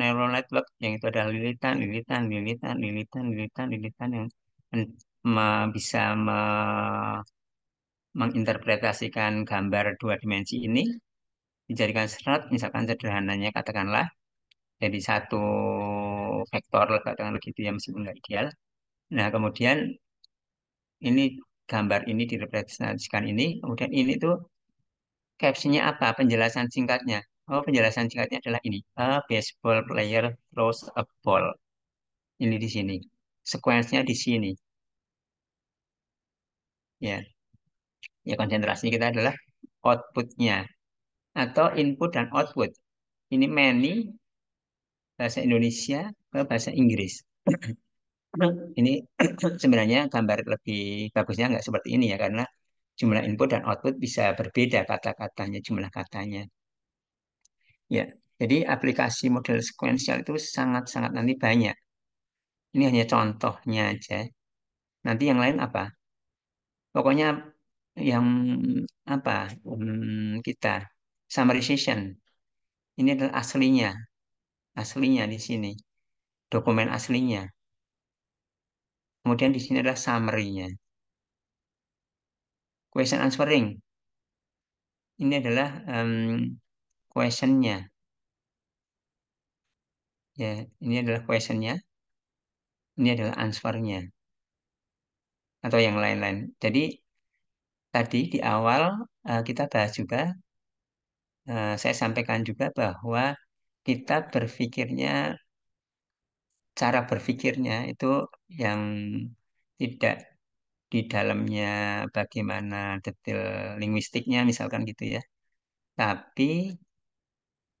neural network yang itu adalah lilitan lilitan lilitan lilitan lilitan lilitan yang me bisa me menginterpretasikan gambar dua dimensi ini dijadikan serat misalkan sederhananya katakanlah jadi satu vektor katakanlah gitu ya meskipun nggak ideal nah kemudian ini gambar ini direpresentasikan ini kemudian ini itu captionnya apa penjelasan singkatnya oh penjelasan singkatnya adalah ini a baseball player throws a ball ini di sini sequence-nya di sini ya ya konsentrasi kita adalah outputnya atau input dan output ini many bahasa Indonesia ke bahasa Inggris ini sebenarnya gambar lebih bagusnya nggak seperti ini ya, karena jumlah input dan output bisa berbeda kata-katanya, jumlah katanya. Ya, jadi aplikasi model sekuensial itu sangat-sangat nanti banyak. Ini hanya contohnya aja. Nanti yang lain apa? Pokoknya yang apa hmm, kita summarization ini adalah aslinya aslinya di sini dokumen aslinya Kemudian di sini adalah summary-nya. Question answering. Ini adalah um, question-nya. Ya, ini adalah question-nya. Ini adalah answer-nya. Atau yang lain-lain. Jadi, tadi di awal uh, kita bahas juga, uh, saya sampaikan juga bahwa kita berpikirnya cara berpikirnya itu yang tidak di dalamnya bagaimana detail linguistiknya misalkan gitu ya. Tapi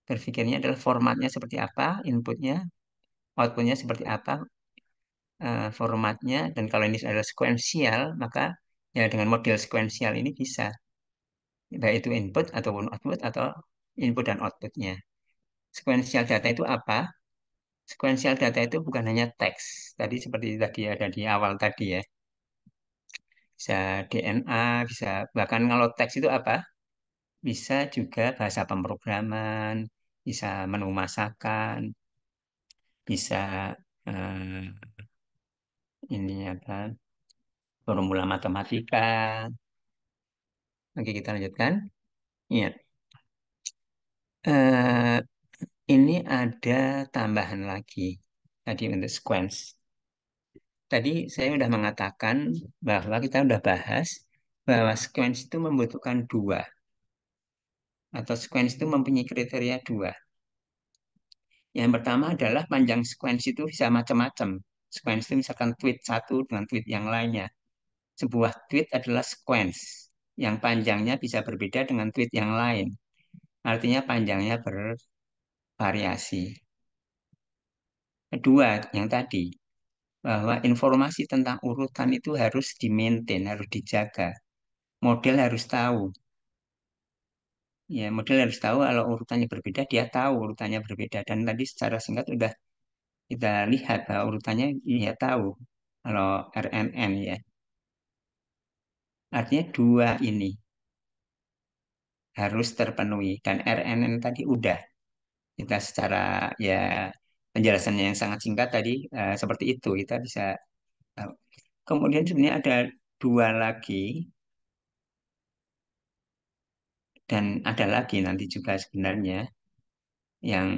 berpikirnya adalah formatnya seperti apa, inputnya, outputnya seperti apa, eh, formatnya, dan kalau ini adalah sekuensial, maka ya dengan model sekuensial ini bisa, baik itu input ataupun output atau input dan outputnya. Sekuensial data itu apa? Sequential data itu bukan hanya teks. Tadi seperti tadi ada ya, di awal tadi ya. Bisa DNA, bisa bahkan kalau teks itu apa? Bisa juga bahasa pemrograman, bisa menu masakan, bisa eh, ini apa? Formula matematika. Oke, kita lanjutkan. Iya. eh, ini ada tambahan lagi tadi untuk sequence. Tadi saya sudah mengatakan bahwa kita sudah bahas bahwa sequence itu membutuhkan dua. Atau sequence itu mempunyai kriteria dua. Yang pertama adalah panjang sequence itu bisa macam-macam. Sequence itu misalkan tweet satu dengan tweet yang lainnya. Sebuah tweet adalah sequence yang panjangnya bisa berbeda dengan tweet yang lain. Artinya panjangnya ber variasi. Kedua, yang tadi, bahwa informasi tentang urutan itu harus di harus dijaga. Model harus tahu. Ya, model harus tahu kalau urutannya berbeda, dia tahu urutannya berbeda. Dan tadi secara singkat sudah kita lihat bahwa urutannya dia tahu kalau RNN ya. Artinya dua ini harus terpenuhi dan RNN tadi udah kita secara ya penjelasan yang sangat singkat tadi uh, seperti itu kita bisa uh, Kemudian sebenarnya ada dua lagi dan ada lagi nanti juga sebenarnya yang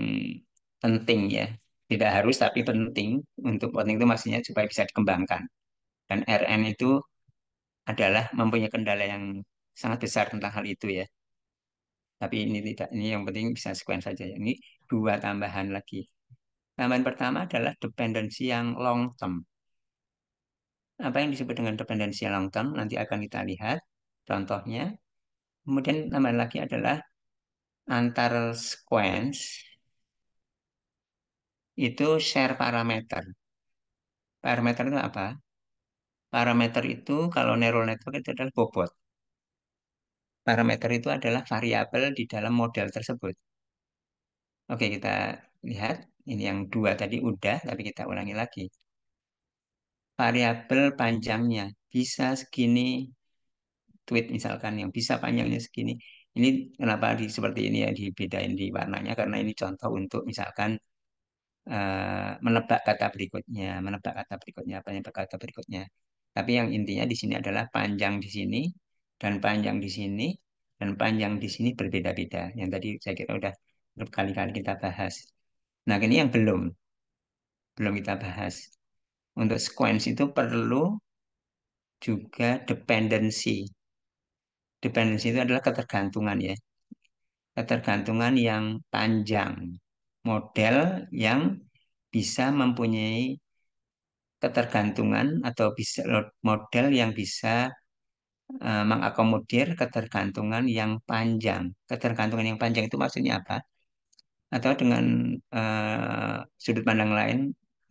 penting ya tidak harus tapi penting untuk penting itu maksudnya supaya bisa dikembangkan dan RN itu adalah mempunyai kendala yang sangat besar tentang hal itu ya tapi ini tidak ini yang penting bisa sekuen saja ya. ini dua tambahan lagi tambahan pertama adalah dependensi yang long term apa yang disebut dengan dependensi yang long term nanti akan kita lihat contohnya kemudian tambahan lagi adalah antar sekuens itu share parameter parameter itu apa parameter itu kalau neural network itu adalah bobot parameter itu adalah variabel di dalam model tersebut. Oke, kita lihat. Ini yang dua tadi udah, tapi kita ulangi lagi. Variabel panjangnya bisa segini, tweet misalkan yang bisa panjangnya segini. Ini kenapa di seperti ini ya dibedain di warnanya karena ini contoh untuk misalkan uh, menebak kata berikutnya, menebak kata berikutnya, apa yang kata berikutnya. Tapi yang intinya di sini adalah panjang di sini, dan panjang di sini dan panjang di sini berbeda-beda. Yang tadi saya kira sudah berkali-kali kita bahas. Nah, ini yang belum belum kita bahas. Untuk sequence itu perlu juga dependensi. Dependensi itu adalah ketergantungan ya. Ketergantungan yang panjang. Model yang bisa mempunyai ketergantungan atau bisa model yang bisa Eh, mengakomodir ketergantungan yang panjang. Ketergantungan yang panjang itu maksudnya apa? Atau dengan uh, sudut pandang lain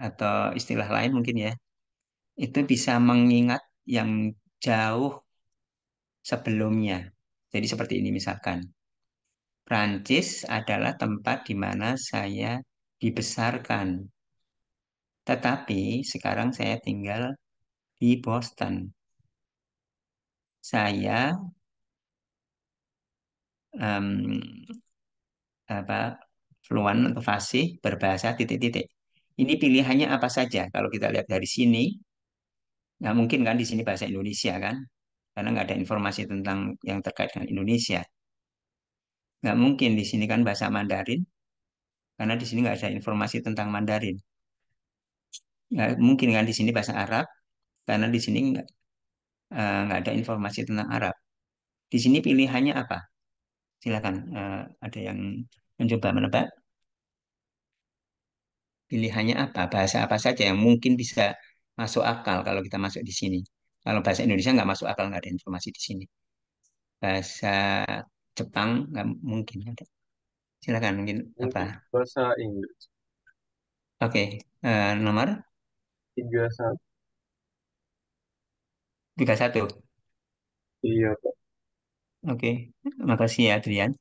atau istilah lain mungkin ya, itu bisa mengingat yang jauh sebelumnya. Jadi seperti ini misalkan, Prancis adalah tempat di mana saya dibesarkan. Tetapi sekarang saya tinggal di Boston saya um, apa fluent atau fasih berbahasa titik-titik. Ini pilihannya apa saja? Kalau kita lihat dari sini, nggak mungkin kan di sini bahasa Indonesia kan? Karena nggak ada informasi tentang yang terkait dengan Indonesia. Nggak mungkin di sini kan bahasa Mandarin, karena di sini nggak ada informasi tentang Mandarin. Nggak mungkin kan di sini bahasa Arab, karena di sini nggak Eh, nggak ada informasi tentang Arab. Di sini pilihannya apa? Silakan, eh, ada yang mencoba menebak. Pilihannya apa? Bahasa apa saja yang mungkin bisa masuk akal kalau kita masuk di sini. Kalau bahasa Indonesia nggak masuk akal, nggak ada informasi di sini. Bahasa Jepang nggak mungkin ada. Silakan, mungkin apa? Bahasa Inggris. Oke, okay. uh, eh, nomor? 31. 31. Iya, Pak. Oke, Makasih ya Adrian.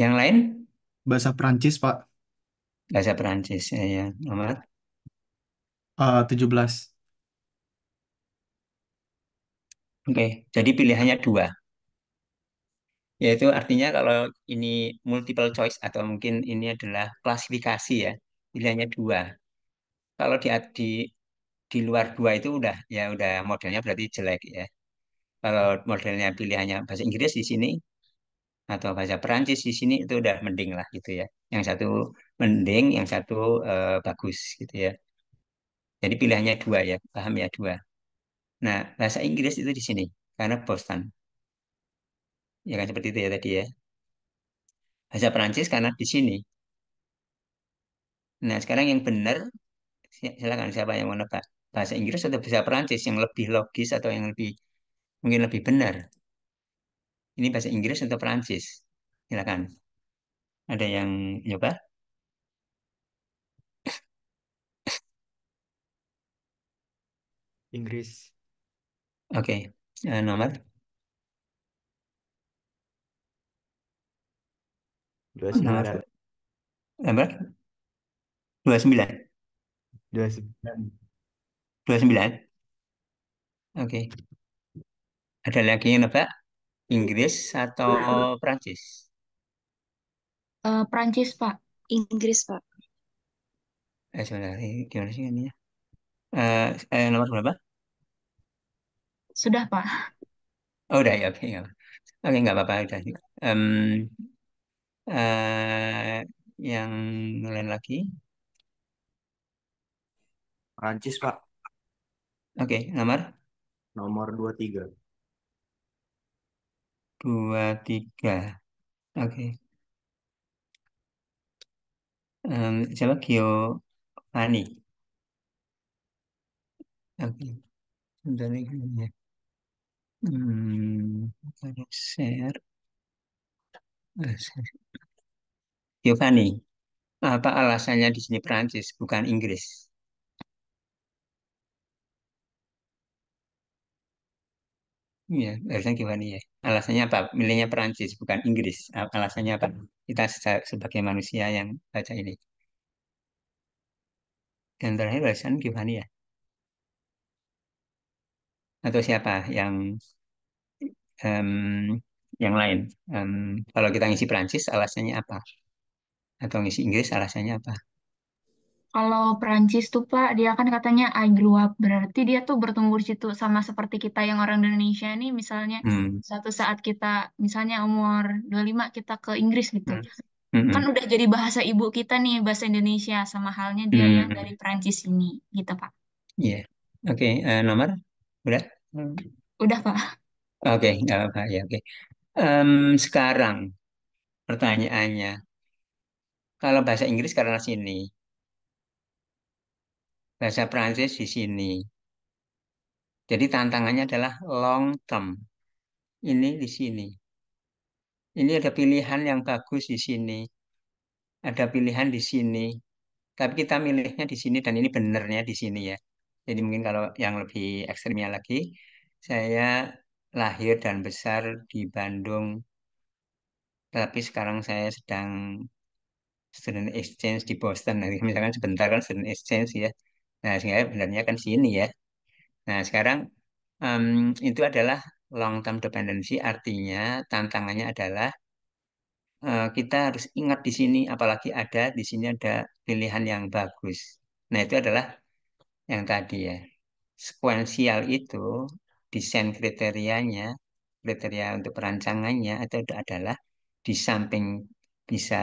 Yang lain Bahasa Perancis, Pak. bahasa Perancis ya, ya. Nomor Uh, 17. Oke, jadi pilihannya dua, yaitu artinya kalau ini multiple choice atau mungkin ini adalah klasifikasi ya, pilihannya dua. Kalau di di di luar dua itu udah ya udah modelnya berarti jelek ya. Kalau modelnya pilihannya bahasa Inggris di sini atau bahasa Perancis di sini itu udah mending lah gitu ya. Yang satu mending, yang satu uh, bagus gitu ya. Jadi pilihannya dua ya, paham ya dua. Nah, bahasa Inggris itu di sini karena Boston. Ya kan seperti itu ya tadi ya. Bahasa Perancis karena di sini. Nah, sekarang yang benar silakan siapa yang mau nebak bahasa Inggris atau bahasa Perancis yang lebih logis atau yang lebih mungkin lebih benar ini bahasa Inggris atau Perancis silakan ada yang nyoba Inggris oke okay. uh, eh, nomor dua sembilan nomor dua sembilan dua sembilan dua sembilan oke ada lagi yang nebak Inggris atau Prancis eh, Prancis, Pak. Inggris, Pak. eh sebentar gimana sih ya eh, eh, nomor berapa Sudah, Pak. oh udah ya oke okay. Ya. Oke, oke nggak apa-apa udah Em, eh, yang lain lagi Prancis, Pak. Oke, nomor? Nomor 23. 23. Oke. Um, siapa Giovanni? Oke. Sebentar ya. Hmm, ada share. Oh, share. Giovanni, apa alasannya di sini Prancis bukan Inggris? Iya, alasannya gimana ya? Alasannya apa? Milihnya Perancis bukan Inggris. Alasannya apa? Kita sebagai manusia yang baca ini. Dan terakhir alasan gimana ya? Atau siapa yang um, yang lain? Um, kalau kita ngisi Perancis, alasannya apa? Atau ngisi Inggris, alasannya apa? Kalau Prancis tuh Pak, dia kan katanya I grew up, berarti dia tuh bertumbuh di situ sama seperti kita yang orang Indonesia nih, misalnya Hmm. suatu saat kita, misalnya umur 25 kita ke Inggris gitu. Hmm. Hmm. Kan udah jadi bahasa ibu kita nih, bahasa Indonesia, sama halnya dia hmm. yang dari Prancis ini, gitu Pak. Iya. Oke, eh, nomor udah? Hmm. Udah Pak. Oke, nggak apa-apa ya. Oke. Um, sekarang pertanyaannya, kalau bahasa Inggris karena sini bahasa Prancis di sini. Jadi tantangannya adalah long term. Ini di sini. Ini ada pilihan yang bagus di sini. Ada pilihan di sini. Tapi kita milihnya di sini dan ini benernya di sini ya. Jadi mungkin kalau yang lebih ekstremnya lagi, saya lahir dan besar di Bandung. Tapi sekarang saya sedang student exchange di Boston. misalkan sebentar kan student exchange ya Nah, sebenarnya benarnya kan sini ya. Nah, sekarang um, itu adalah long term dependency artinya tantangannya adalah uh, kita harus ingat di sini apalagi ada di sini ada pilihan yang bagus. Nah, itu adalah yang tadi ya. sequensial itu desain kriterianya, kriteria untuk perancangannya itu adalah di samping bisa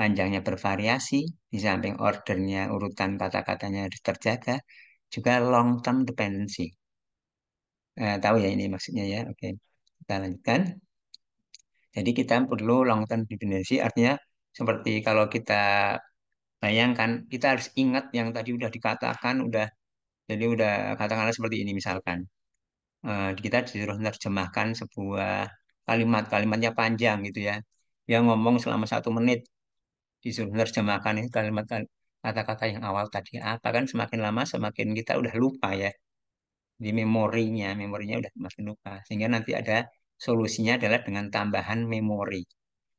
panjangnya bervariasi, di samping ordernya, urutan kata-katanya terjaga, juga long term dependency. Eh, tahu ya ini maksudnya ya, oke. Kita lanjutkan. Jadi kita perlu long term dependency, artinya seperti kalau kita bayangkan, kita harus ingat yang tadi udah dikatakan, udah jadi udah katakanlah seperti ini misalkan. Eh, kita disuruh menerjemahkan sebuah kalimat, kalimatnya panjang gitu ya. yang ngomong selama satu menit, disuruh terjemahkan ini kalimat kata-kata yang awal tadi apa kan semakin lama semakin kita udah lupa ya di memorinya memorinya udah semakin lupa sehingga nanti ada solusinya adalah dengan tambahan memori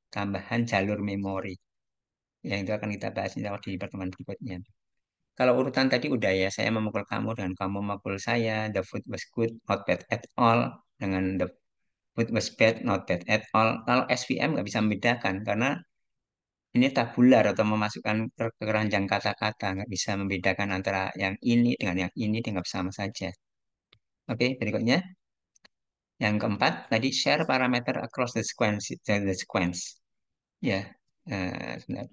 tambahan jalur memori yang itu akan kita bahas di pertemuan berikutnya kalau urutan tadi udah ya saya memukul kamu dan kamu memukul saya the food was good not bad at all dengan the food was bad not bad at all kalau SVM nggak bisa membedakan karena ini tabular atau memasukkan ke ke keranjang kata-kata nggak bisa membedakan antara yang ini dengan yang ini tinggal sama saja oke berikutnya yang keempat tadi share parameter across the sequence the sequence ya yeah. uh,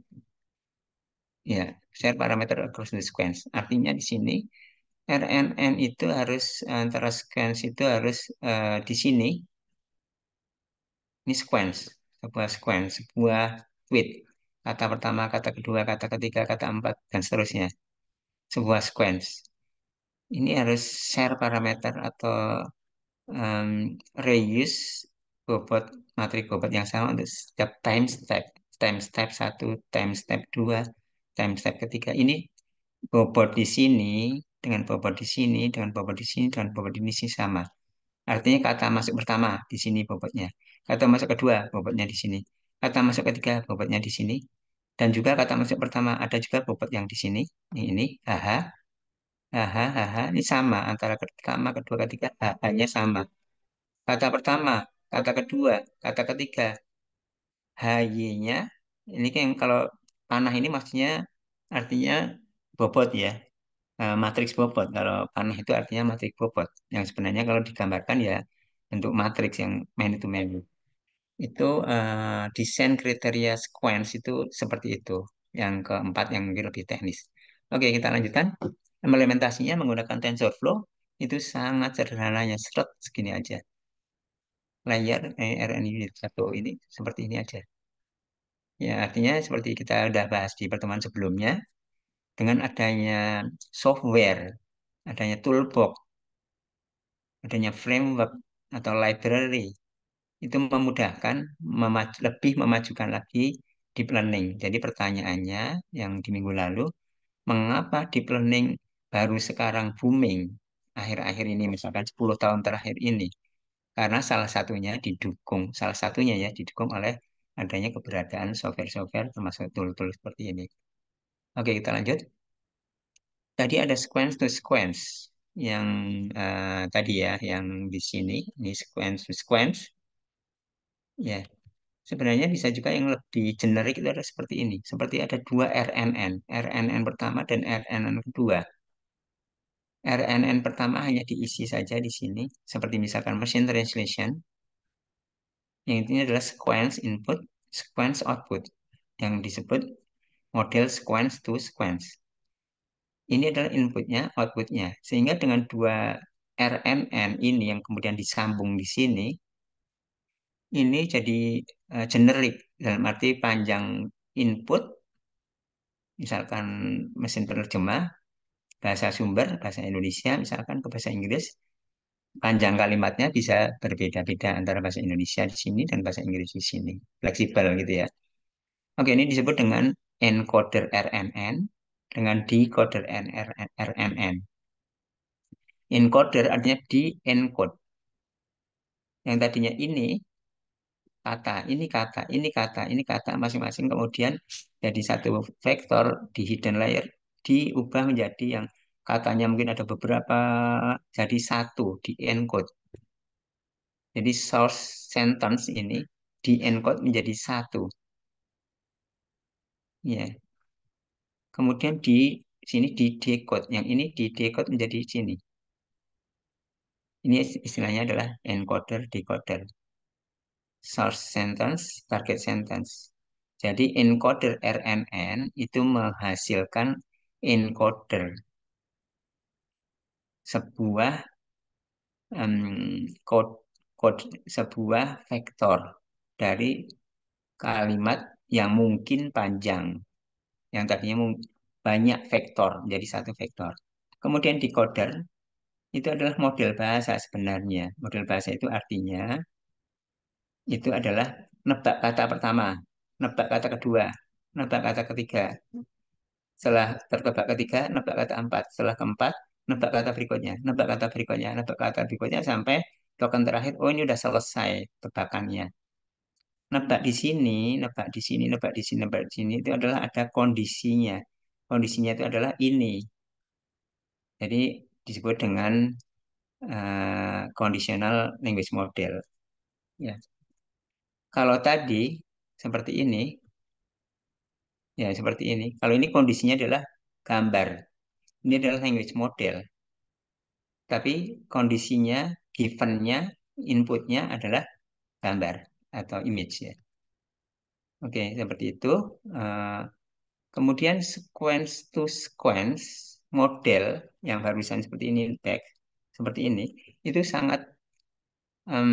ya share parameter across the sequence artinya di sini RNN itu harus antara sequence itu harus uh, di sini ini sequence sebuah sequence sebuah tweet kata pertama, kata kedua, kata ketiga, kata empat, dan seterusnya. Sebuah sequence. Ini harus share parameter atau um, reuse bobot matrik bobot yang sama untuk setiap time step. Time step 1, time step 2, time step ketiga. Ini bobot di sini dengan bobot di sini, dengan bobot di sini, dengan bobot di sini sama. Artinya kata masuk pertama di sini bobotnya. Kata masuk kedua bobotnya di sini. Kata masuk ketiga bobotnya di sini. Dan juga kata masuk pertama ada juga bobot yang di sini. Ini, ini aha aha Ini sama antara pertama, kedua, ketiga. hanya sama. Kata pertama, kata kedua, kata ketiga. HY-nya. Ini kan kalau panah ini maksudnya artinya bobot ya. E, matriks bobot. Kalau panah itu artinya matriks bobot. Yang sebenarnya kalau digambarkan ya untuk matriks yang man to man itu uh, desain kriteria sequence itu seperti itu yang keempat yang lebih teknis oke kita lanjutkan implementasinya menggunakan TensorFlow itu sangat sederhananya seret segini aja layer eh, unit satu ini seperti ini aja ya artinya seperti kita udah bahas di pertemuan sebelumnya dengan adanya software adanya toolbox adanya framework atau library itu memudahkan memaj lebih memajukan lagi deep learning. Jadi pertanyaannya yang di minggu lalu, mengapa deep learning baru sekarang booming akhir-akhir ini misalkan 10 tahun terakhir ini? Karena salah satunya didukung, salah satunya ya didukung oleh adanya keberadaan software-software termasuk tool-tool seperti ini. Oke, kita lanjut. Tadi ada sequence to sequence yang uh, tadi ya, yang di sini, ini sequence to sequence Ya, sebenarnya bisa juga yang lebih generik itu ada seperti ini. Seperti ada dua RNN, RNN pertama dan RNN kedua. RNN pertama hanya diisi saja di sini, seperti misalkan machine translation, yang intinya adalah sequence input, sequence output, yang disebut model sequence to sequence. Ini adalah inputnya, outputnya. Sehingga dengan dua RNN ini yang kemudian disambung di sini, ini jadi uh, eh, generik dalam arti panjang input misalkan mesin penerjemah bahasa sumber bahasa Indonesia misalkan ke bahasa Inggris panjang kalimatnya bisa berbeda-beda antara bahasa Indonesia di sini dan bahasa Inggris di sini fleksibel gitu ya oke ini disebut dengan encoder RNN dengan decoder RNN encoder artinya di encode yang tadinya ini kata, ini kata, ini kata, ini kata masing-masing kemudian jadi satu vektor di hidden layer diubah menjadi yang katanya mungkin ada beberapa jadi satu di encode. Jadi source sentence ini di encode menjadi satu. Ya. Yeah. Kemudian di sini di decode, yang ini di decode menjadi sini. Ini istilahnya adalah encoder decoder source sentence, target sentence. Jadi encoder RNN itu menghasilkan encoder sebuah um, code, code sebuah vektor dari kalimat yang mungkin panjang yang tadinya banyak vektor jadi satu vektor. Kemudian decoder itu adalah model bahasa sebenarnya. Model bahasa itu artinya itu adalah nebak kata pertama, nebak kata kedua, nebak kata ketiga. Setelah tertebak ketiga, nebak kata empat. Setelah keempat, nebak kata berikutnya, nebak kata berikutnya, nebak kata berikutnya sampai token terakhir, oh ini udah selesai tebakannya. Nebak di sini, nebak di sini, nebak di sini, nebak di sini itu adalah ada kondisinya. Kondisinya itu adalah ini. Jadi disebut dengan uh, conditional language model. Ya. Kalau tadi seperti ini, ya seperti ini. Kalau ini kondisinya adalah gambar. Ini adalah language model. Tapi kondisinya, givennya, inputnya adalah gambar atau image ya. Oke, seperti itu. Eh, kemudian sequence to sequence model yang barusan seperti ini, back, seperti ini, itu sangat um,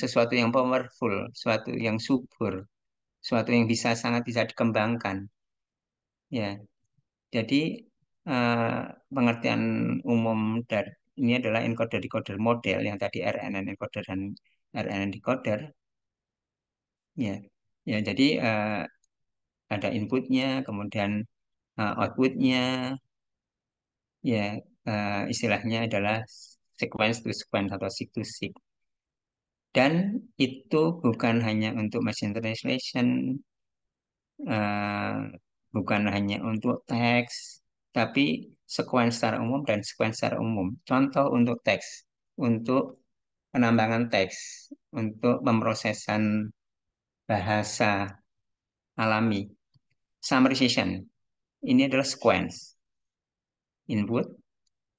sesuatu yang powerful, sesuatu yang subur, sesuatu yang bisa sangat bisa dikembangkan. Ya, jadi uh, pengertian umum dari ini adalah encoder decoder model yang tadi RNN encoder dan RNN decoder. Ya, ya jadi uh, ada inputnya, kemudian uh, outputnya. Ya, uh, istilahnya adalah sequence to sequence atau seek to seek. Dan itu bukan hanya untuk machine translation, uh, bukan hanya untuk teks, tapi sequence secara umum dan sequence secara umum. Contoh untuk teks, untuk penambangan teks, untuk pemrosesan bahasa alami. Summarization, ini adalah sequence input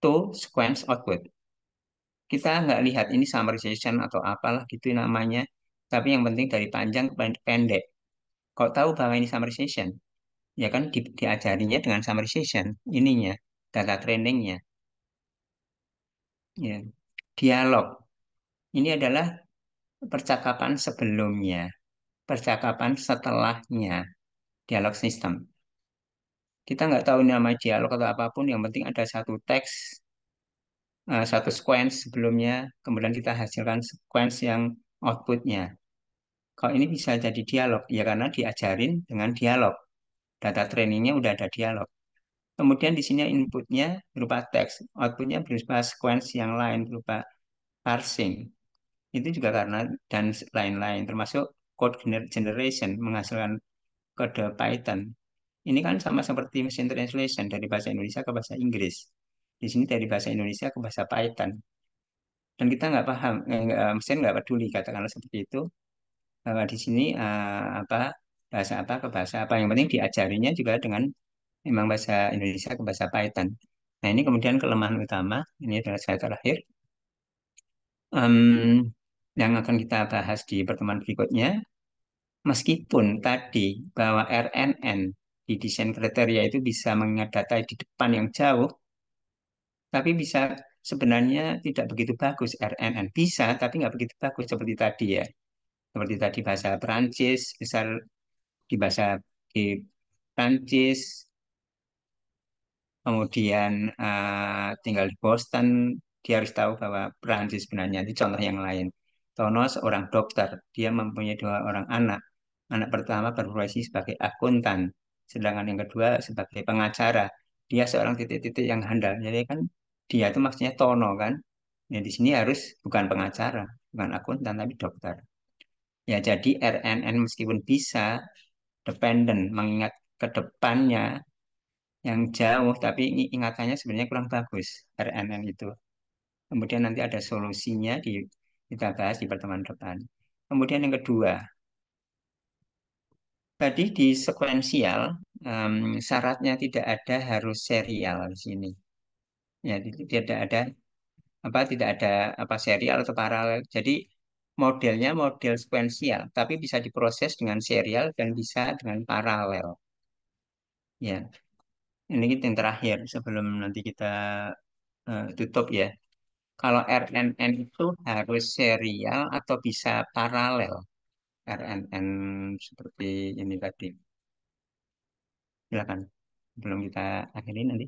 to sequence output kita nggak lihat ini summarization atau apalah gitu namanya tapi yang penting dari panjang ke pendek Kok tahu bahwa ini summarization ya kan di, diajarinya dengan summarization ininya data trainingnya ya dialog ini adalah percakapan sebelumnya percakapan setelahnya dialog sistem kita nggak tahu nama dialog atau apapun yang penting ada satu teks Eh, satu sequence sebelumnya, kemudian kita hasilkan sequence yang outputnya. Kalau ini bisa jadi dialog, ya karena diajarin dengan dialog. Data trainingnya udah ada dialog. Kemudian di sini inputnya berupa teks, outputnya berupa sequence yang lain berupa parsing. Itu juga karena dan lain-lain, termasuk code generation menghasilkan kode Python. Ini kan sama seperti mesin translation dari bahasa Indonesia ke bahasa Inggris di sini dari bahasa Indonesia ke bahasa Paitan dan kita nggak paham eh, eh, mesin nggak peduli katakanlah seperti itu bahwa eh, di sini apa bahasa apa ke bahasa apa yang penting diajarinya juga dengan memang bahasa Indonesia ke bahasa Python nah ini kemudian kelemahan utama ini adalah saya terakhir um, yang akan kita bahas di pertemuan berikutnya meskipun tadi bahwa RNN di desain kriteria itu bisa mengingat data di depan yang jauh tapi bisa sebenarnya tidak begitu bagus RNN bisa tapi nggak begitu bagus seperti tadi ya seperti tadi bahasa Perancis besar di bahasa di Perancis kemudian uh, tinggal di Boston dia harus tahu bahwa Perancis sebenarnya itu contoh yang lain Tono seorang dokter dia mempunyai dua orang anak anak pertama berprofesi sebagai akuntan sedangkan yang kedua sebagai pengacara dia seorang titik-titik yang handal jadi kan dia itu maksudnya Tono kan ya di sini harus bukan pengacara bukan akuntan tapi dokter ya jadi RNN meskipun bisa dependent mengingat ke depannya yang jauh tapi ingatannya sebenarnya kurang bagus RNN itu kemudian nanti ada solusinya di kita bahas di pertemuan depan kemudian yang kedua tadi di sekuensial um, mmm, syaratnya tidak ada harus serial di sini ya tidak ada apa tidak ada apa serial atau paralel jadi modelnya model sekuensial tapi bisa diproses dengan serial dan bisa dengan paralel ya ini yang terakhir sebelum nanti kita uh, tutup ya kalau RNN itu harus serial atau bisa paralel RNN seperti ini tadi silakan belum kita akhiri nanti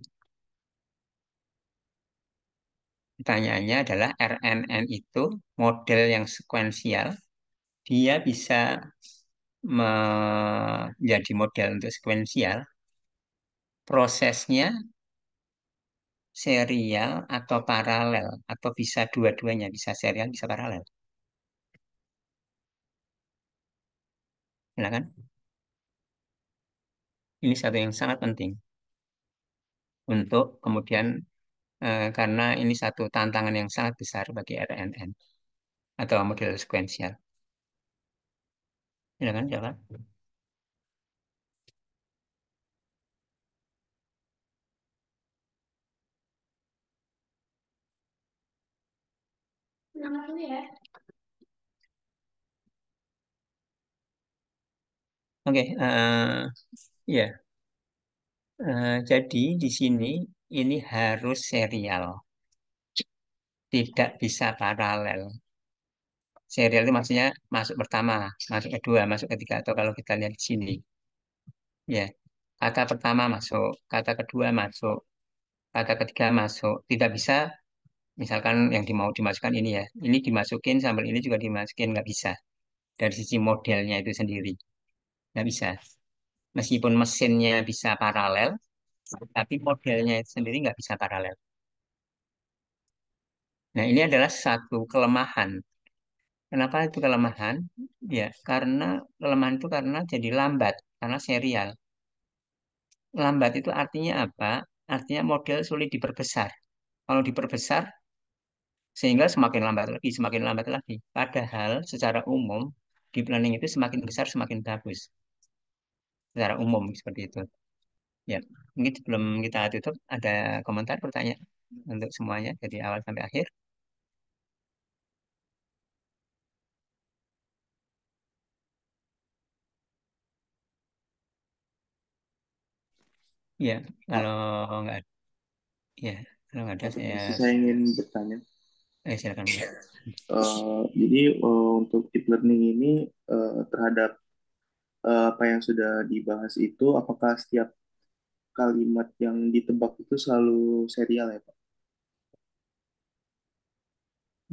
Pertanyaannya adalah RNN itu model yang sekuensial, dia bisa menjadi model untuk sekuensial, prosesnya serial atau paralel, atau bisa dua-duanya, bisa serial, bisa paralel. Silakan. Ini satu yang sangat penting untuk kemudian Eh, karena ini satu tantangan yang sangat besar bagi RNN atau model sekuensial. Silakan kan, Nama dulu ya. Oke, okay, uh, eh, ya. Yeah. Uh, jadi di sini ini harus serial. Tidak bisa paralel. Serial itu maksudnya masuk pertama, masuk kedua, masuk ketiga, atau kalau kita lihat di sini. Ya, kata pertama masuk, kata kedua masuk, kata ketiga masuk. Tidak bisa, misalkan yang dimau dimasukkan ini ya, ini dimasukin sambil ini juga dimasukin, nggak bisa. Dari sisi modelnya itu sendiri. Nggak bisa meskipun mesinnya bisa paralel, tapi modelnya itu sendiri nggak bisa paralel. Nah, ini adalah satu kelemahan. Kenapa itu kelemahan? Ya, karena kelemahan itu karena jadi lambat, karena serial. Lambat itu artinya apa? Artinya model sulit diperbesar. Kalau diperbesar, sehingga semakin lambat lagi, semakin lambat lagi. Padahal secara umum, di planning itu semakin besar, semakin bagus. Secara umum seperti itu. Ya. Mungkin sebelum kita tutup, ada komentar, pertanyaan untuk semuanya dari awal sampai akhir. Ya, kalau nggak, ya, kalau nggak ada saya. Saya ingin bertanya. Eh, silakan. Uh, jadi uh, untuk deep learning ini uh, terhadap apa yang sudah dibahas itu, apakah setiap kalimat yang ditebak itu selalu serial ya Pak?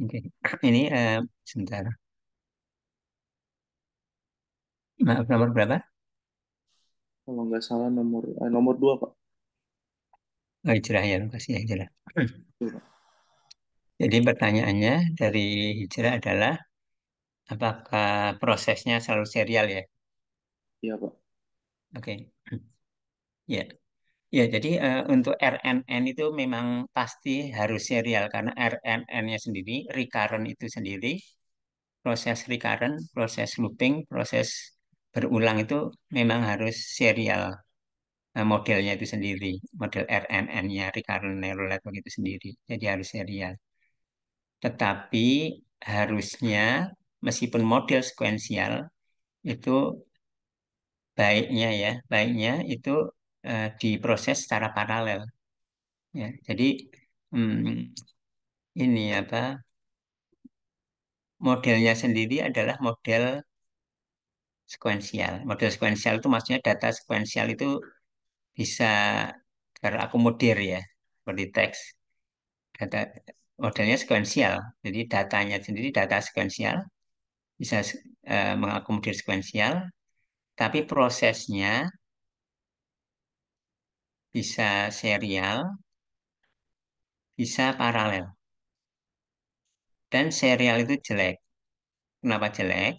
Oke, Ini uh, sebentar. Maaf, nomor berapa? Kalau nggak salah nomor uh, nomor dua Pak. Oh, hijrah ya, makasih ya hijrah. Iya, Jadi pertanyaannya dari hijrah adalah apakah prosesnya selalu serial ya? Iya Pak. Oke. Ya. Ya, jadi uh, untuk RNN itu memang pasti harus serial karena RNN-nya sendiri, recurrent itu sendiri, proses recurrent, proses looping, proses berulang itu memang harus serial uh, modelnya itu sendiri, model RNN-nya, recurrent neural network itu sendiri. Jadi harus serial. Tetapi harusnya meskipun model sekuensial itu baiknya ya, baiknya itu eh, diproses secara paralel. Ya, jadi hmm, ini apa modelnya sendiri adalah model sekuensial. Model sekuensial itu maksudnya data sekuensial itu bisa terakomodir ya seperti teks. Data modelnya sekuensial. Jadi datanya sendiri data sekuensial bisa eh, mengakomodir sekuensial, tapi prosesnya bisa serial, bisa paralel. Dan serial itu jelek. Kenapa jelek?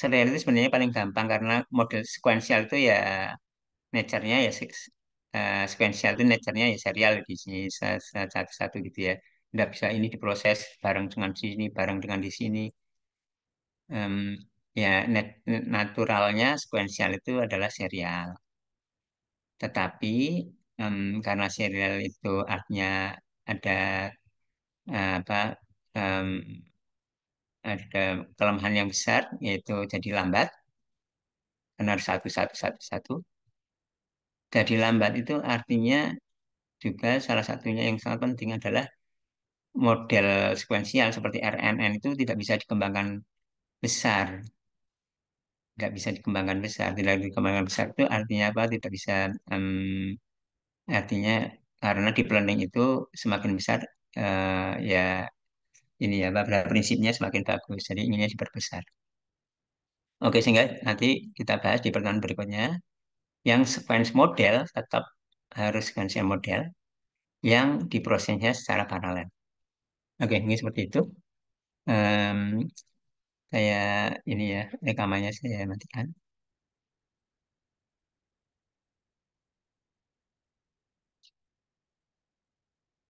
Serial itu sebenarnya paling gampang karena model sekuensial itu ya nature-nya ya uh, eh, sekuensial itu nature-nya ya serial di sini satu-satu gitu ya. Tidak bisa ini diproses bareng dengan di sini, bareng dengan di sini. Um, ya naturalnya sekuensial itu adalah serial. Tetapi um, karena serial itu artinya ada uh, apa um, ada kelemahan yang besar yaitu jadi lambat benar satu satu satu satu jadi lambat itu artinya juga salah satunya yang sangat penting adalah model sekuensial seperti RNN itu tidak bisa dikembangkan besar nggak bisa dikembangkan besar tidak dikembangkan besar itu artinya apa tidak bisa um, artinya karena di planning itu semakin besar uh, ya ini ya pada prinsipnya semakin bagus jadi ininya diperbesar oke sehingga nanti kita bahas di pertemuan berikutnya yang sequence model tetap harus sequence model yang diprosesnya secara paralel oke ini seperti itu um, kayak ini ya rekamannya saya matikan